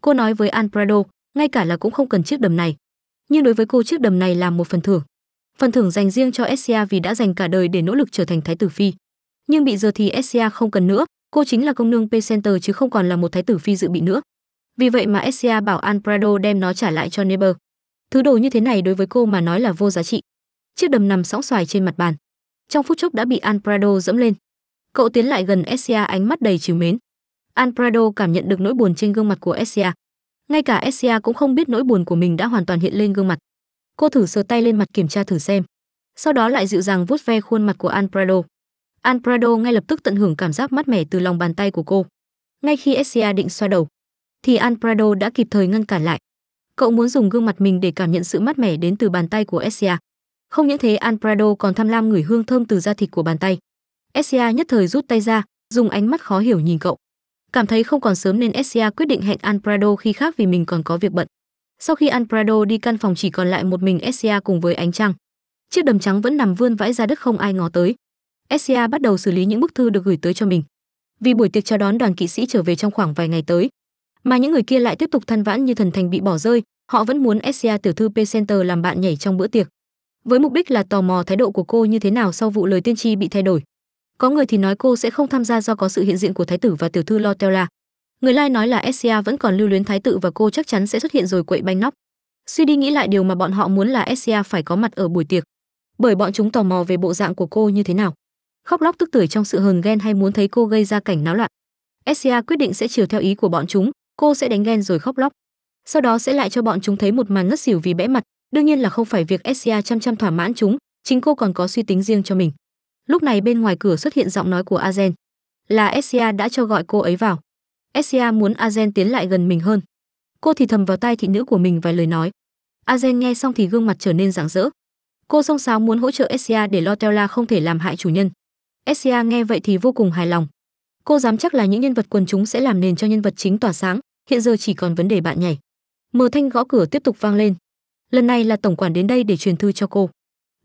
Cô nói với Alfredo, ngay cả là cũng không cần chiếc đầm này, nhưng đối với cô chiếc đầm này là một phần thưởng phần thưởng dành riêng cho Essia vì đã dành cả đời để nỗ lực trở thành thái tử phi nhưng bị giờ thì Essia không cần nữa cô chính là công nương Pacenter chứ không còn là một thái tử phi dự bị nữa vì vậy mà Essia bảo Alfredo đem nó trả lại cho Neber thứ đồ như thế này đối với cô mà nói là vô giá trị chiếc đầm nằm sóng xoài trên mặt bàn trong phút chốc đã bị Alfredo dẫm lên cậu tiến lại gần Essia ánh mắt đầy trìu mến Alfredo cảm nhận được nỗi buồn trên gương mặt của Essia ngay cả Essia cũng không biết nỗi buồn của mình đã hoàn toàn hiện lên gương mặt. Cô thử sờ tay lên mặt kiểm tra thử xem, sau đó lại dịu dàng vuốt ve khuôn mặt của Alfredo. Alfredo ngay lập tức tận hưởng cảm giác mát mẻ từ lòng bàn tay của cô. Ngay khi Essia định xoa đầu, thì Alfredo đã kịp thời ngăn cản lại. Cậu muốn dùng gương mặt mình để cảm nhận sự mát mẻ đến từ bàn tay của Essia. Không những thế Alfredo còn tham lam ngửi hương thơm từ da thịt của bàn tay. Essia nhất thời rút tay ra, dùng ánh mắt khó hiểu nhìn cậu. Cảm thấy không còn sớm nên SCA quyết định hẹn Alprado khi khác vì mình còn có việc bận. Sau khi Alprado đi căn phòng chỉ còn lại một mình SCA cùng với ánh trăng. Chiếc đầm trắng vẫn nằm vươn vãi ra đất không ai ngó tới. SCA bắt đầu xử lý những bức thư được gửi tới cho mình. Vì buổi tiệc chào đón đoàn kỵ sĩ trở về trong khoảng vài ngày tới, mà những người kia lại tiếp tục than vãn như thần thành bị bỏ rơi, họ vẫn muốn SCA tiểu thư P-Center làm bạn nhảy trong bữa tiệc. Với mục đích là tò mò thái độ của cô như thế nào sau vụ lời tiên tri bị thay đổi có người thì nói cô sẽ không tham gia do có sự hiện diện của thái tử và tiểu thư Lotella. Người lai nói là Essia vẫn còn lưu luyến thái tử và cô chắc chắn sẽ xuất hiện rồi quậy banh nóc. Suy đi nghĩ lại điều mà bọn họ muốn là Essia phải có mặt ở buổi tiệc, bởi bọn chúng tò mò về bộ dạng của cô như thế nào. Khóc lóc tức tưởi trong sự hờn ghen hay muốn thấy cô gây ra cảnh náo loạn. Essia quyết định sẽ chiều theo ý của bọn chúng, cô sẽ đánh ghen rồi khóc lóc. Sau đó sẽ lại cho bọn chúng thấy một màn ngất xỉu vì bẽ mặt, đương nhiên là không phải việc Essia chăm chăm thỏa mãn chúng, chính cô còn có suy tính riêng cho mình. Lúc này bên ngoài cửa xuất hiện giọng nói của Azen. Là Essia đã cho gọi cô ấy vào. Essia muốn Azen tiến lại gần mình hơn. Cô thì thầm vào tai thị nữ của mình vài lời nói. Azen nghe xong thì gương mặt trở nên rạng rỡ. Cô xông xáo muốn hỗ trợ Essia để Lotella không thể làm hại chủ nhân. Essia nghe vậy thì vô cùng hài lòng. Cô dám chắc là những nhân vật quần chúng sẽ làm nền cho nhân vật chính tỏa sáng, hiện giờ chỉ còn vấn đề bạn nhảy. Mờ thanh gõ cửa tiếp tục vang lên. Lần này là tổng quản đến đây để truyền thư cho cô.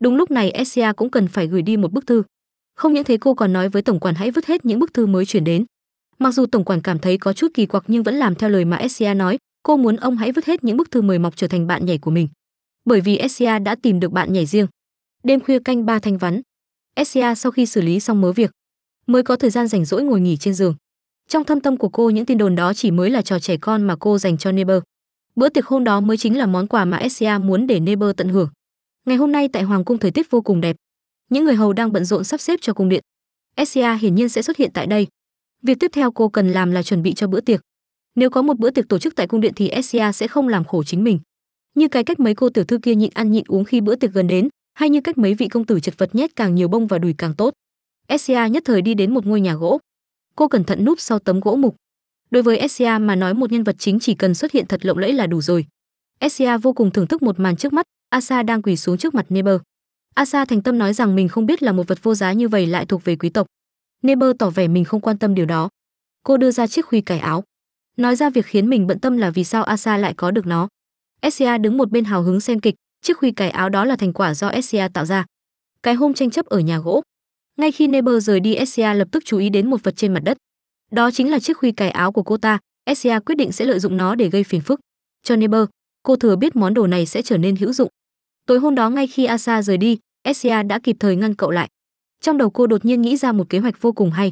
Đúng lúc này Essia cũng cần phải gửi đi một bức thư không những thế cô còn nói với tổng quản hãy vứt hết những bức thư mới chuyển đến mặc dù tổng quản cảm thấy có chút kỳ quặc nhưng vẫn làm theo lời mà sca nói cô muốn ông hãy vứt hết những bức thư mời mọc trở thành bạn nhảy của mình bởi vì sca đã tìm được bạn nhảy riêng đêm khuya canh ba thanh vắn sca sau khi xử lý xong mớ việc mới có thời gian rảnh rỗi ngồi nghỉ trên giường trong thâm tâm của cô những tin đồn đó chỉ mới là trò trẻ con mà cô dành cho Neber. Bữa tiệc hôm đó mới chính là món quà mà Essia muốn để Neber tận hưởng. Ngày hôm nay tại hoàng cung thời tiết vô cùng đẹp, những người hầu đang bận rộn sắp xếp cho cung điện Essia hiển nhiên sẽ xuất hiện tại đây việc tiếp theo cô cần làm là chuẩn bị cho bữa tiệc nếu có một bữa tiệc tổ chức tại cung điện thì Essia sẽ không làm khổ chính mình như cái cách mấy cô tiểu thư kia nhịn ăn nhịn uống khi bữa tiệc gần đến hay như cách mấy vị công tử chật vật nhét càng nhiều bông vào đùi càng tốt Essia nhất thời đi đến một ngôi nhà gỗ cô cẩn thận núp sau tấm gỗ mục đối với Essia mà nói một nhân vật chính chỉ cần xuất hiện thật lộng lẫy là đủ rồi Essia vô cùng thưởng thức một màn trước mắt Asa đang quỳ xuống trước mặt Neber Asa thành tâm nói rằng mình không biết là một vật vô giá như vậy lại thuộc về quý tộc. Neber tỏ vẻ mình không quan tâm điều đó. Cô đưa ra chiếc khuy cải áo. Nói ra việc khiến mình bận tâm là vì sao Asa lại có được nó. Essia đứng một bên hào hứng xem kịch, chiếc khuy cải áo đó là thành quả do Essia tạo ra. Cái hôm tranh chấp ở nhà gỗ, ngay khi Neber rời đi Essia lập tức chú ý đến một vật trên mặt đất. Đó chính là chiếc khuy cải áo của cô ta, Essia quyết định sẽ lợi dụng nó để gây phiền phức. Cho Neber, cô thừa biết món đồ này sẽ trở nên hữu dụng. Tối hôm đó ngay khi Asa rời đi, Essia đã kịp thời ngăn cậu lại. Trong đầu cô đột nhiên nghĩ ra một kế hoạch vô cùng hay.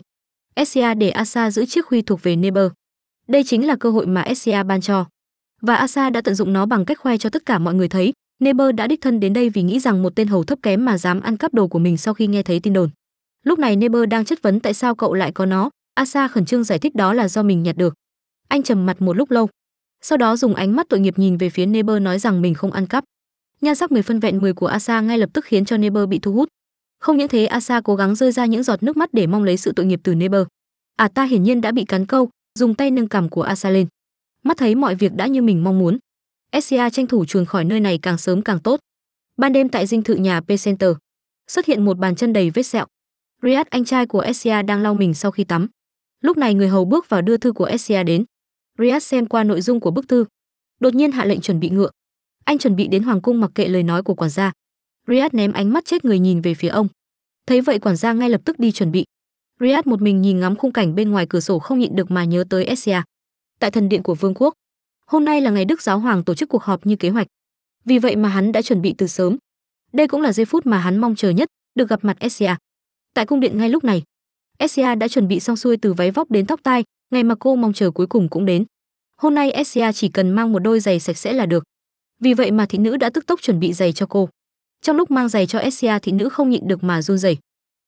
Essia để Asa giữ chiếc huy thuộc về Neber. Đây chính là cơ hội mà Essia ban cho. Và Asa đã tận dụng nó bằng cách khoe cho tất cả mọi người thấy, Neber đã đích thân đến đây vì nghĩ rằng một tên hầu thấp kém mà dám ăn cắp đồ của mình sau khi nghe thấy tin đồn. Lúc này Neber đang chất vấn tại sao cậu lại có nó, Asa khẩn trương giải thích đó là do mình nhặt được. Anh trầm mặt một lúc lâu, sau đó dùng ánh mắt tội nghiệp nhìn về phía Neber nói rằng mình không ăn cắp nhan sắc 10 phân vẹn 10 của Asa ngay lập tức khiến cho Neber bị thu hút. Không những thế Asa cố gắng rơi ra những giọt nước mắt để mong lấy sự tội nghiệp từ Neber. À ta hiển nhiên đã bị cắn câu, dùng tay nâng cằm của Asa lên. Mắt thấy mọi việc đã như mình mong muốn. Essia tranh thủ chuồn khỏi nơi này càng sớm càng tốt. Ban đêm tại dinh thự nhà P Center, xuất hiện một bàn chân đầy vết sẹo. Riyad anh trai của Essia đang lau mình sau khi tắm. Lúc này người hầu bước vào đưa thư của Essia đến. Riyad xem qua nội dung của bức thư, đột nhiên hạ lệnh chuẩn bị ngựa anh chuẩn bị đến hoàng cung mặc kệ lời nói của quản gia riad ném ánh mắt chết người nhìn về phía ông thấy vậy quản gia ngay lập tức đi chuẩn bị riad một mình nhìn ngắm khung cảnh bên ngoài cửa sổ không nhịn được mà nhớ tới essia tại thần điện của vương quốc hôm nay là ngày đức giáo hoàng tổ chức cuộc họp như kế hoạch vì vậy mà hắn đã chuẩn bị từ sớm đây cũng là giây phút mà hắn mong chờ nhất được gặp mặt essia tại cung điện ngay lúc này essia đã chuẩn bị xong xuôi từ váy vóc đến tóc tai ngày mà cô mong chờ cuối cùng cũng đến hôm nay essia chỉ cần mang một đôi giày sạch sẽ là được vì vậy mà thị nữ đã tức tốc chuẩn bị giày cho cô trong lúc mang giày cho Essia thị nữ không nhịn được mà run rẩy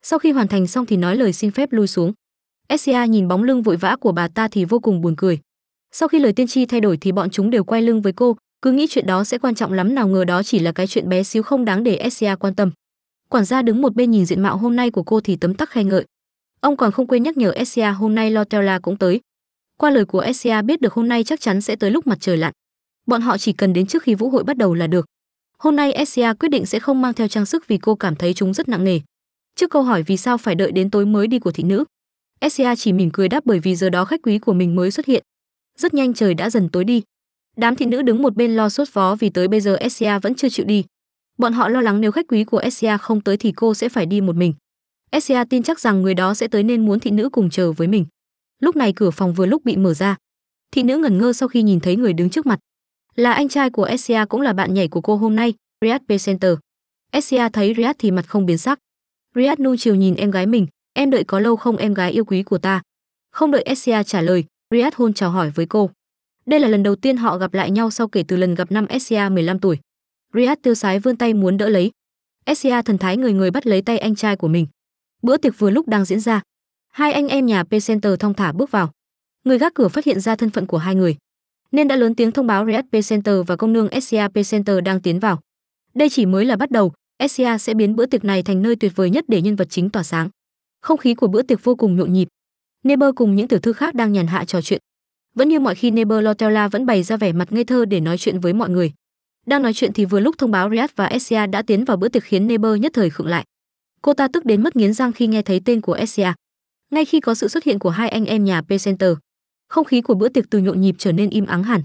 sau khi hoàn thành xong thì nói lời xin phép lui xuống Essia nhìn bóng lưng vội vã của bà ta thì vô cùng buồn cười sau khi lời tiên tri thay đổi thì bọn chúng đều quay lưng với cô cứ nghĩ chuyện đó sẽ quan trọng lắm nào ngờ đó chỉ là cái chuyện bé xíu không đáng để Essia quan tâm quản gia đứng một bên nhìn diện mạo hôm nay của cô thì tấm tắc khen ngợi ông còn không quên nhắc nhở Essia hôm nay Lotella cũng tới qua lời của Essia biết được hôm nay chắc chắn sẽ tới lúc mặt trời lặn bọn họ chỉ cần đến trước khi vũ hội bắt đầu là được hôm nay Essia quyết định sẽ không mang theo trang sức vì cô cảm thấy chúng rất nặng nề trước câu hỏi vì sao phải đợi đến tối mới đi của thị nữ Essia chỉ mỉm cười đáp bởi vì giờ đó khách quý của mình mới xuất hiện rất nhanh trời đã dần tối đi đám thị nữ đứng một bên lo sốt vó vì tới bây giờ Essia vẫn chưa chịu đi bọn họ lo lắng nếu khách quý của Essia không tới thì cô sẽ phải đi một mình Essia tin chắc rằng người đó sẽ tới nên muốn thị nữ cùng chờ với mình lúc này cửa phòng vừa lúc bị mở ra thị nữ ngẩn ngơ sau khi nhìn thấy người đứng trước mặt là anh trai của Essia cũng là bạn nhảy của cô hôm nay, Riyad Pacenter. Essia thấy Riyad thì mặt không biến sắc. Riyad nu chiều nhìn em gái mình, em đợi có lâu không em gái yêu quý của ta. Không đợi Essia trả lời, Riyad hôn chào hỏi với cô. Đây là lần đầu tiên họ gặp lại nhau sau kể từ lần gặp năm Essia 15 tuổi. Riyad tiêu sái vươn tay muốn đỡ lấy. Essia thần thái người người bắt lấy tay anh trai của mình. Bữa tiệc vừa lúc đang diễn ra. Hai anh em nhà P-Center thong thả bước vào. Người gác cửa phát hiện ra thân phận của hai người nên đã lớn tiếng thông báo RSP Center và công nương SCAP Center đang tiến vào. Đây chỉ mới là bắt đầu, SCA sẽ biến bữa tiệc này thành nơi tuyệt vời nhất để nhân vật chính tỏa sáng. Không khí của bữa tiệc vô cùng nhộn nhịp. Neber cùng những tiểu thư khác đang nhàn hạ trò chuyện. Vẫn như mọi khi Neber Lotella vẫn bày ra vẻ mặt ngây thơ để nói chuyện với mọi người. Đang nói chuyện thì vừa lúc thông báo Riyad và SCA đã tiến vào bữa tiệc khiến Neber nhất thời khựng lại. Cô ta tức đến mất nghiến răng khi nghe thấy tên của SCA. Ngay khi có sự xuất hiện của hai anh em nhà P không khí của bữa tiệc từ nhộn nhịp trở nên im ắng hẳn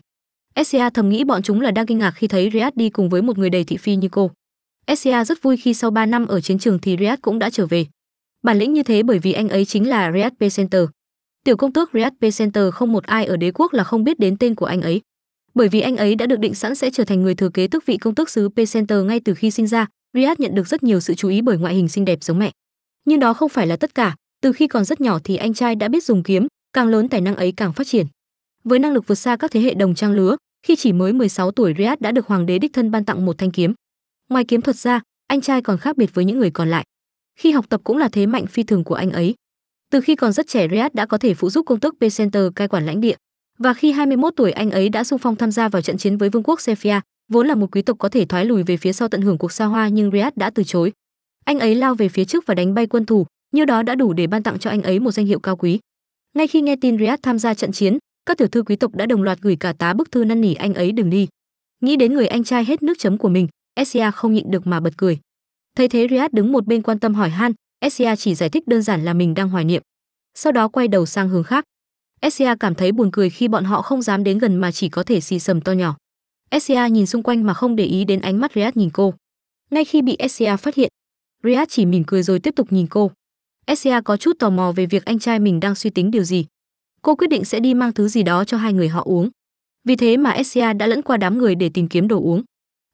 Esia thầm nghĩ bọn chúng là đang kinh ngạc khi thấy Riyad đi cùng với một người đầy thị phi như cô. Esia rất vui khi sau 3 năm ở chiến trường thì Riyad cũng đã trở về. Bản lĩnh như thế bởi vì anh ấy chính là Riyad Pacenter. Tiểu công tước Riyad Pacenter không một ai ở đế quốc là không biết đến tên của anh ấy. Bởi vì anh ấy đã được định sẵn sẽ trở thành người thừa kế tước vị công tước xứ Pacenter ngay từ khi sinh ra, Riyad nhận được rất nhiều sự chú ý bởi ngoại hình xinh đẹp giống mẹ. Nhưng đó không phải là tất cả, từ khi còn rất nhỏ thì anh trai đã biết dùng kiếm, càng lớn tài năng ấy càng phát triển. Với năng lực vượt xa các thế hệ đồng trang lứa, khi chỉ mới 16 tuổi Riyadh đã được hoàng đế đích thân ban tặng một thanh kiếm. Ngoài kiếm thuật ra, anh trai còn khác biệt với những người còn lại. Khi học tập cũng là thế mạnh phi thường của anh ấy. Từ khi còn rất trẻ Riyadh đã có thể phụ giúp công tước Pacenter cai quản lãnh địa, và khi 21 tuổi anh ấy đã xung phong tham gia vào trận chiến với vương quốc Sefia, vốn là một quý tộc có thể thoái lùi về phía sau tận hưởng cuộc xa hoa nhưng Riyadh đã từ chối. Anh ấy lao về phía trước và đánh bay quân thù, như đó đã đủ để ban tặng cho anh ấy một danh hiệu cao quý. Ngay khi nghe tin Riyadh tham gia trận chiến, các tiểu thư quý tộc đã đồng loạt gửi cả tá bức thư năn nỉ anh ấy đừng đi. Nghĩ đến người anh trai hết nước chấm của mình, Essia không nhịn được mà bật cười. Thấy thế Riyadh đứng một bên quan tâm hỏi han, Essia chỉ giải thích đơn giản là mình đang hoài niệm. Sau đó quay đầu sang hướng khác. Essia cảm thấy buồn cười khi bọn họ không dám đến gần mà chỉ có thể xì sầm to nhỏ. Essia nhìn xung quanh mà không để ý đến ánh mắt Riyadh nhìn cô. Ngay khi bị Essia phát hiện, Riyadh chỉ mỉm cười rồi tiếp tục nhìn cô. Sia có chút tò mò về việc anh trai mình đang suy tính điều gì. Cô quyết định sẽ đi mang thứ gì đó cho hai người họ uống. Vì thế mà Sia đã lẫn qua đám người để tìm kiếm đồ uống.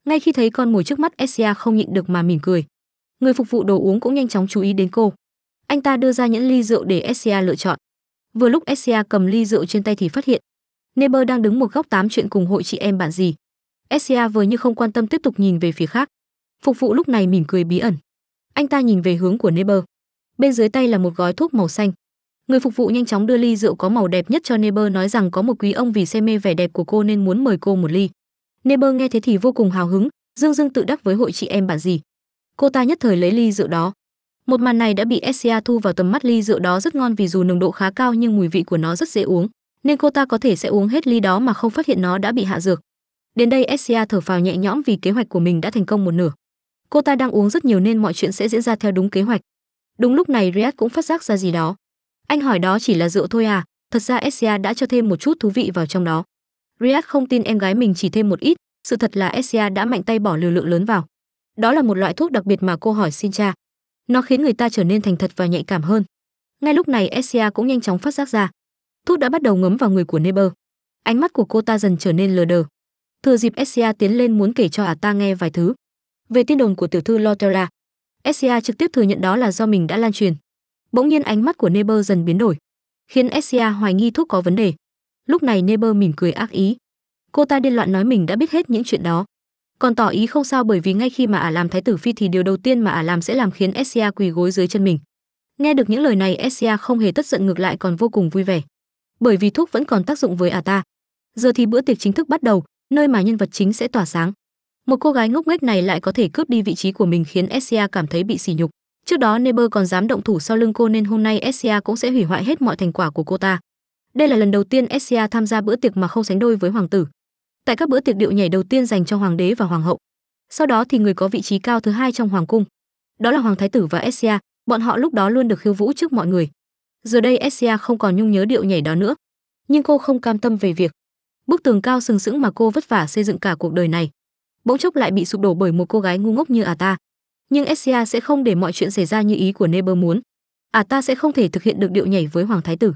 Ngay khi thấy con mồi trước mắt Sia không nhịn được mà mỉm cười. Người phục vụ đồ uống cũng nhanh chóng chú ý đến cô. Anh ta đưa ra những ly rượu để Sia lựa chọn. Vừa lúc Sia cầm ly rượu trên tay thì phát hiện Neber đang đứng một góc tám chuyện cùng hội chị em bạn gì. Sia vừa như không quan tâm tiếp tục nhìn về phía khác. Phục vụ lúc này mỉm cười bí ẩn. Anh ta nhìn về hướng của Neber bên dưới tay là một gói thuốc màu xanh người phục vụ nhanh chóng đưa ly rượu có màu đẹp nhất cho neber nói rằng có một quý ông vì say mê vẻ đẹp của cô nên muốn mời cô một ly neber nghe thế thì vô cùng hào hứng dương dương tự đắc với hội chị em bạn gì cô ta nhất thời lấy ly rượu đó một màn này đã bị Essia thu vào tầm mắt ly rượu đó rất ngon vì dù nồng độ khá cao nhưng mùi vị của nó rất dễ uống, nên cô ta có thể sẽ uống hết ly đó mà không phát hiện nó đã bị hạ dược. Đến đây Essia thở phào nhẹ nhõm vì kế hoạch của mình đã thành công một nửa. Cô ta đang uống rất nhiều nên mọi chuyện sẽ diễn ra theo đúng kế hoạch. Đúng lúc này Riyad cũng phát giác ra gì đó. Anh hỏi đó chỉ là rượu thôi à, thật ra Essia đã cho thêm một chút thú vị vào trong đó. Riyad không tin em gái mình chỉ thêm một ít, sự thật là Essia đã mạnh tay bỏ liều lượng lớn vào. Đó là một loại thuốc đặc biệt mà cô hỏi xin cha. Nó khiến người ta trở nên thành thật và nhạy cảm hơn. Ngay lúc này Essia cũng nhanh chóng phát giác ra. Thuốc đã bắt đầu ngấm vào người của Neber. Ánh mắt của cô ta dần trở nên lờ đờ. Thừa dịp Essia tiến lên muốn kể cho ả à ta nghe vài thứ. Về tin đồn của tiểu thư Lotella, SCA trực tiếp thừa nhận đó là do mình đã lan truyền. Bỗng nhiên ánh mắt của Neber dần biến đổi, khiến SCA hoài nghi thuốc có vấn đề. Lúc này Neber mỉm cười ác ý. Cô ta điên loạn nói mình đã biết hết những chuyện đó. Còn tỏ ý không sao bởi vì ngay khi mà ả à làm thái tử phi thì điều đầu tiên mà ả à làm sẽ làm khiến SCA quỳ gối dưới chân mình. Nghe được những lời này SCA không hề tức giận ngược lại còn vô cùng vui vẻ. Bởi vì thuốc vẫn còn tác dụng với ả à ta. Giờ thì bữa tiệc chính thức bắt đầu, nơi mà nhân vật chính sẽ tỏa sáng một cô gái ngốc nghếch này lại có thể cướp đi vị trí của mình khiến Essia cảm thấy bị sỉ nhục. Trước đó Neber còn dám động thủ sau lưng cô nên hôm nay Essia cũng sẽ hủy hoại hết mọi thành quả của cô ta. Đây là lần đầu tiên Essia tham gia bữa tiệc mà không sánh đôi với hoàng tử. Tại các bữa tiệc điệu nhảy đầu tiên dành cho hoàng đế và hoàng hậu. Sau đó thì người có vị trí cao thứ hai trong hoàng cung. Đó là hoàng thái tử và Essia, bọn họ lúc đó luôn được khiêu vũ trước mọi người. Giờ đây Essia không còn nhung nhớ điệu nhảy đó nữa, nhưng cô không cam tâm về việc bức tường cao sừng sững mà cô vất vả xây dựng cả cuộc đời này bỗng chốc lại bị sụp đổ bởi một cô gái ngu ngốc như ả ta nhưng Essia sẽ không để mọi chuyện xảy ra như ý của Neber muốn ả ta sẽ không thể thực hiện được điệu nhảy với hoàng thái tử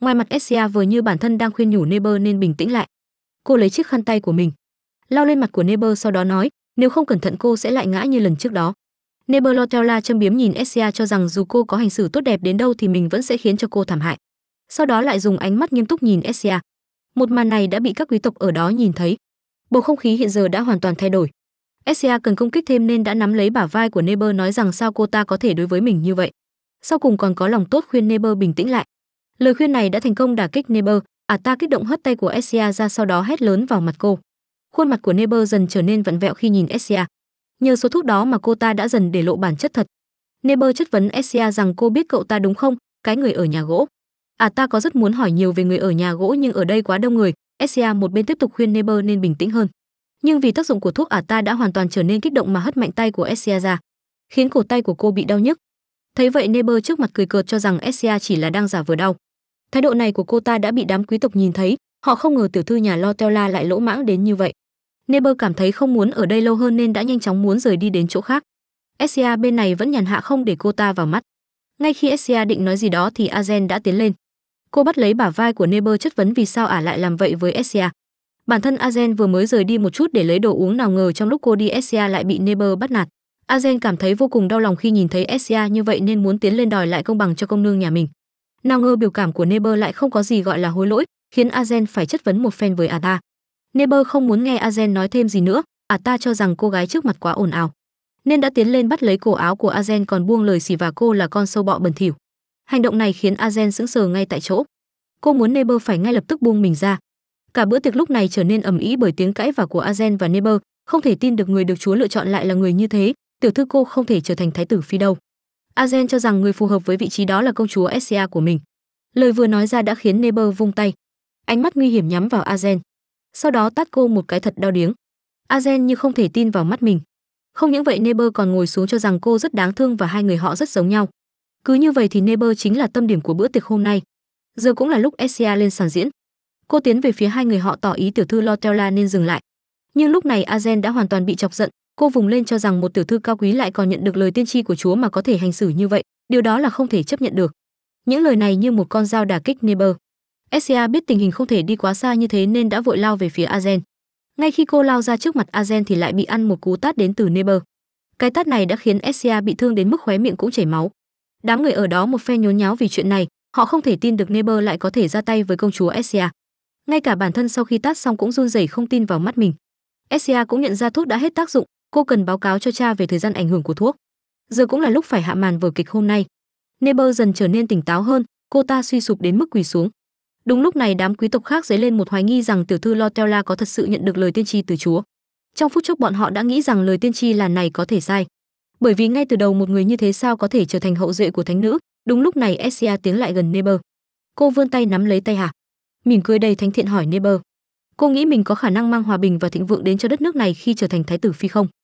ngoài mặt Essia vừa như bản thân đang khuyên nhủ Neber nên bình tĩnh lại cô lấy chiếc khăn tay của mình lao lên mặt của Neber sau đó nói nếu không cẩn thận cô sẽ lại ngã như lần trước đó Neber Lotella châm biếm nhìn Essia cho rằng dù cô có hành xử tốt đẹp đến đâu thì mình vẫn sẽ khiến cho cô thảm hại sau đó lại dùng ánh mắt nghiêm túc nhìn Essia một màn này đã bị các quý tộc ở đó nhìn thấy Bầu không khí hiện giờ đã hoàn toàn thay đổi. SCA cần công kích thêm nên đã nắm lấy bả vai của Neber nói rằng sao cô ta có thể đối với mình như vậy. Sau cùng còn có lòng tốt khuyên Neber bình tĩnh lại. Lời khuyên này đã thành công đả kích Neber, à ta kích động hất tay của SCA ra sau đó hét lớn vào mặt cô. Khuôn mặt của Neber dần trở nên vặn vẹo khi nhìn SCA. Nhờ số thuốc đó mà cô ta đã dần để lộ bản chất thật. Neber chất vấn SCA rằng cô biết cậu ta đúng không, cái người ở nhà gỗ. À ta có rất muốn hỏi nhiều về người ở nhà gỗ nhưng ở đây quá đông người, SCA một bên tiếp tục khuyên Neber nên bình tĩnh hơn. Nhưng vì tác dụng của thuốc ả ta đã hoàn toàn trở nên kích động mà hất mạnh tay của SCA ra, khiến cổ tay của cô bị đau nhức. Thấy vậy Neber trước mặt cười cợt cho rằng SCA chỉ là đang giả vờ đau. Thái độ này của cô ta đã bị đám quý tộc nhìn thấy, họ không ngờ tiểu thư nhà Lotella lại lỗ mãng đến như vậy. Neber cảm thấy không muốn ở đây lâu hơn nên đã nhanh chóng muốn rời đi đến chỗ khác. SCA bên này vẫn nhàn hạ không để cô ta vào mắt. Ngay khi SCA định nói gì đó thì Azen đã tiến lên. Cô bắt lấy bả vai của Neber chất vấn vì sao ả lại làm vậy với Essia. Bản thân Azen vừa mới rời đi một chút để lấy đồ uống nào ngờ trong lúc cô đi Essia lại bị Neber bắt nạt. Azen cảm thấy vô cùng đau lòng khi nhìn thấy Essia như vậy nên muốn tiến lên đòi lại công bằng cho công nương nhà mình. Nào ngờ biểu cảm của Neber lại không có gì gọi là hối lỗi, khiến Azen phải chất vấn một phen với ả ta. Neber không muốn nghe Azen nói thêm gì nữa, ả ta cho rằng cô gái trước mặt quá ồn ào, nên đã tiến lên bắt lấy cổ áo của Azen còn buông lời xỉ và cô là con sâu bọ bẩn thỉu. Hành động này khiến Azen sững sờ ngay tại chỗ. Cô muốn Neber phải ngay lập tức buông mình ra. Cả bữa tiệc lúc này trở nên ầm ĩ bởi tiếng cãi vả của Azen và Neber, không thể tin được người được Chúa lựa chọn lại là người như thế, tiểu thư cô không thể trở thành thái tử phi đâu. Azen cho rằng người phù hợp với vị trí đó là công chúa Essia của mình. Lời vừa nói ra đã khiến Neber vung tay. Ánh mắt nguy hiểm nhắm vào Azen. Sau đó tát cô một cái thật đau điếng. Azen như không thể tin vào mắt mình. Không những vậy Neber còn ngồi xuống cho rằng cô rất đáng thương và hai người họ rất giống nhau. Cứ như vậy thì neighbor chính là tâm điểm của bữa tiệc hôm nay. Giờ cũng là lúc Essia lên sàn diễn. Cô tiến về phía hai người họ tỏ ý tiểu thư Lotella nên dừng lại. Nhưng lúc này Azen đã hoàn toàn bị chọc giận, cô vùng lên cho rằng một tiểu thư cao quý lại còn nhận được lời tiên tri của chúa mà có thể hành xử như vậy, điều đó là không thể chấp nhận được. Những lời này như một con dao đà kích neighbor Essia biết tình hình không thể đi quá xa như thế nên đã vội lao về phía Azen. Ngay khi cô lao ra trước mặt Azen thì lại bị ăn một cú tát đến từ neighbor Cái tát này đã khiến Essia bị thương đến mức khóe miệng cũng chảy máu đám người ở đó một phen nhốn nháo vì chuyện này họ không thể tin được neber lại có thể ra tay với công chúa essia ngay cả bản thân sau khi tát xong cũng run rẩy không tin vào mắt mình essia cũng nhận ra thuốc đã hết tác dụng cô cần báo cáo cho cha về thời gian ảnh hưởng của thuốc giờ cũng là lúc phải hạ màn vở kịch hôm nay neber dần trở nên tỉnh táo hơn cô ta suy sụp đến mức quỳ xuống đúng lúc này đám quý tộc khác dấy lên một hoài nghi rằng tiểu thư lotella có thật sự nhận được lời tiên tri từ chúa trong phút chốc bọn họ đã nghĩ rằng lời tiên tri là này có thể sai bởi vì ngay từ đầu một người như thế sao có thể trở thành hậu duệ của thánh nữ đúng lúc này essia tiến lại gần neber cô vươn tay nắm lấy tay hà mỉm cười đầy thánh thiện hỏi neber cô nghĩ mình có khả năng mang hòa bình và thịnh vượng đến cho đất nước này khi trở thành thái tử phi không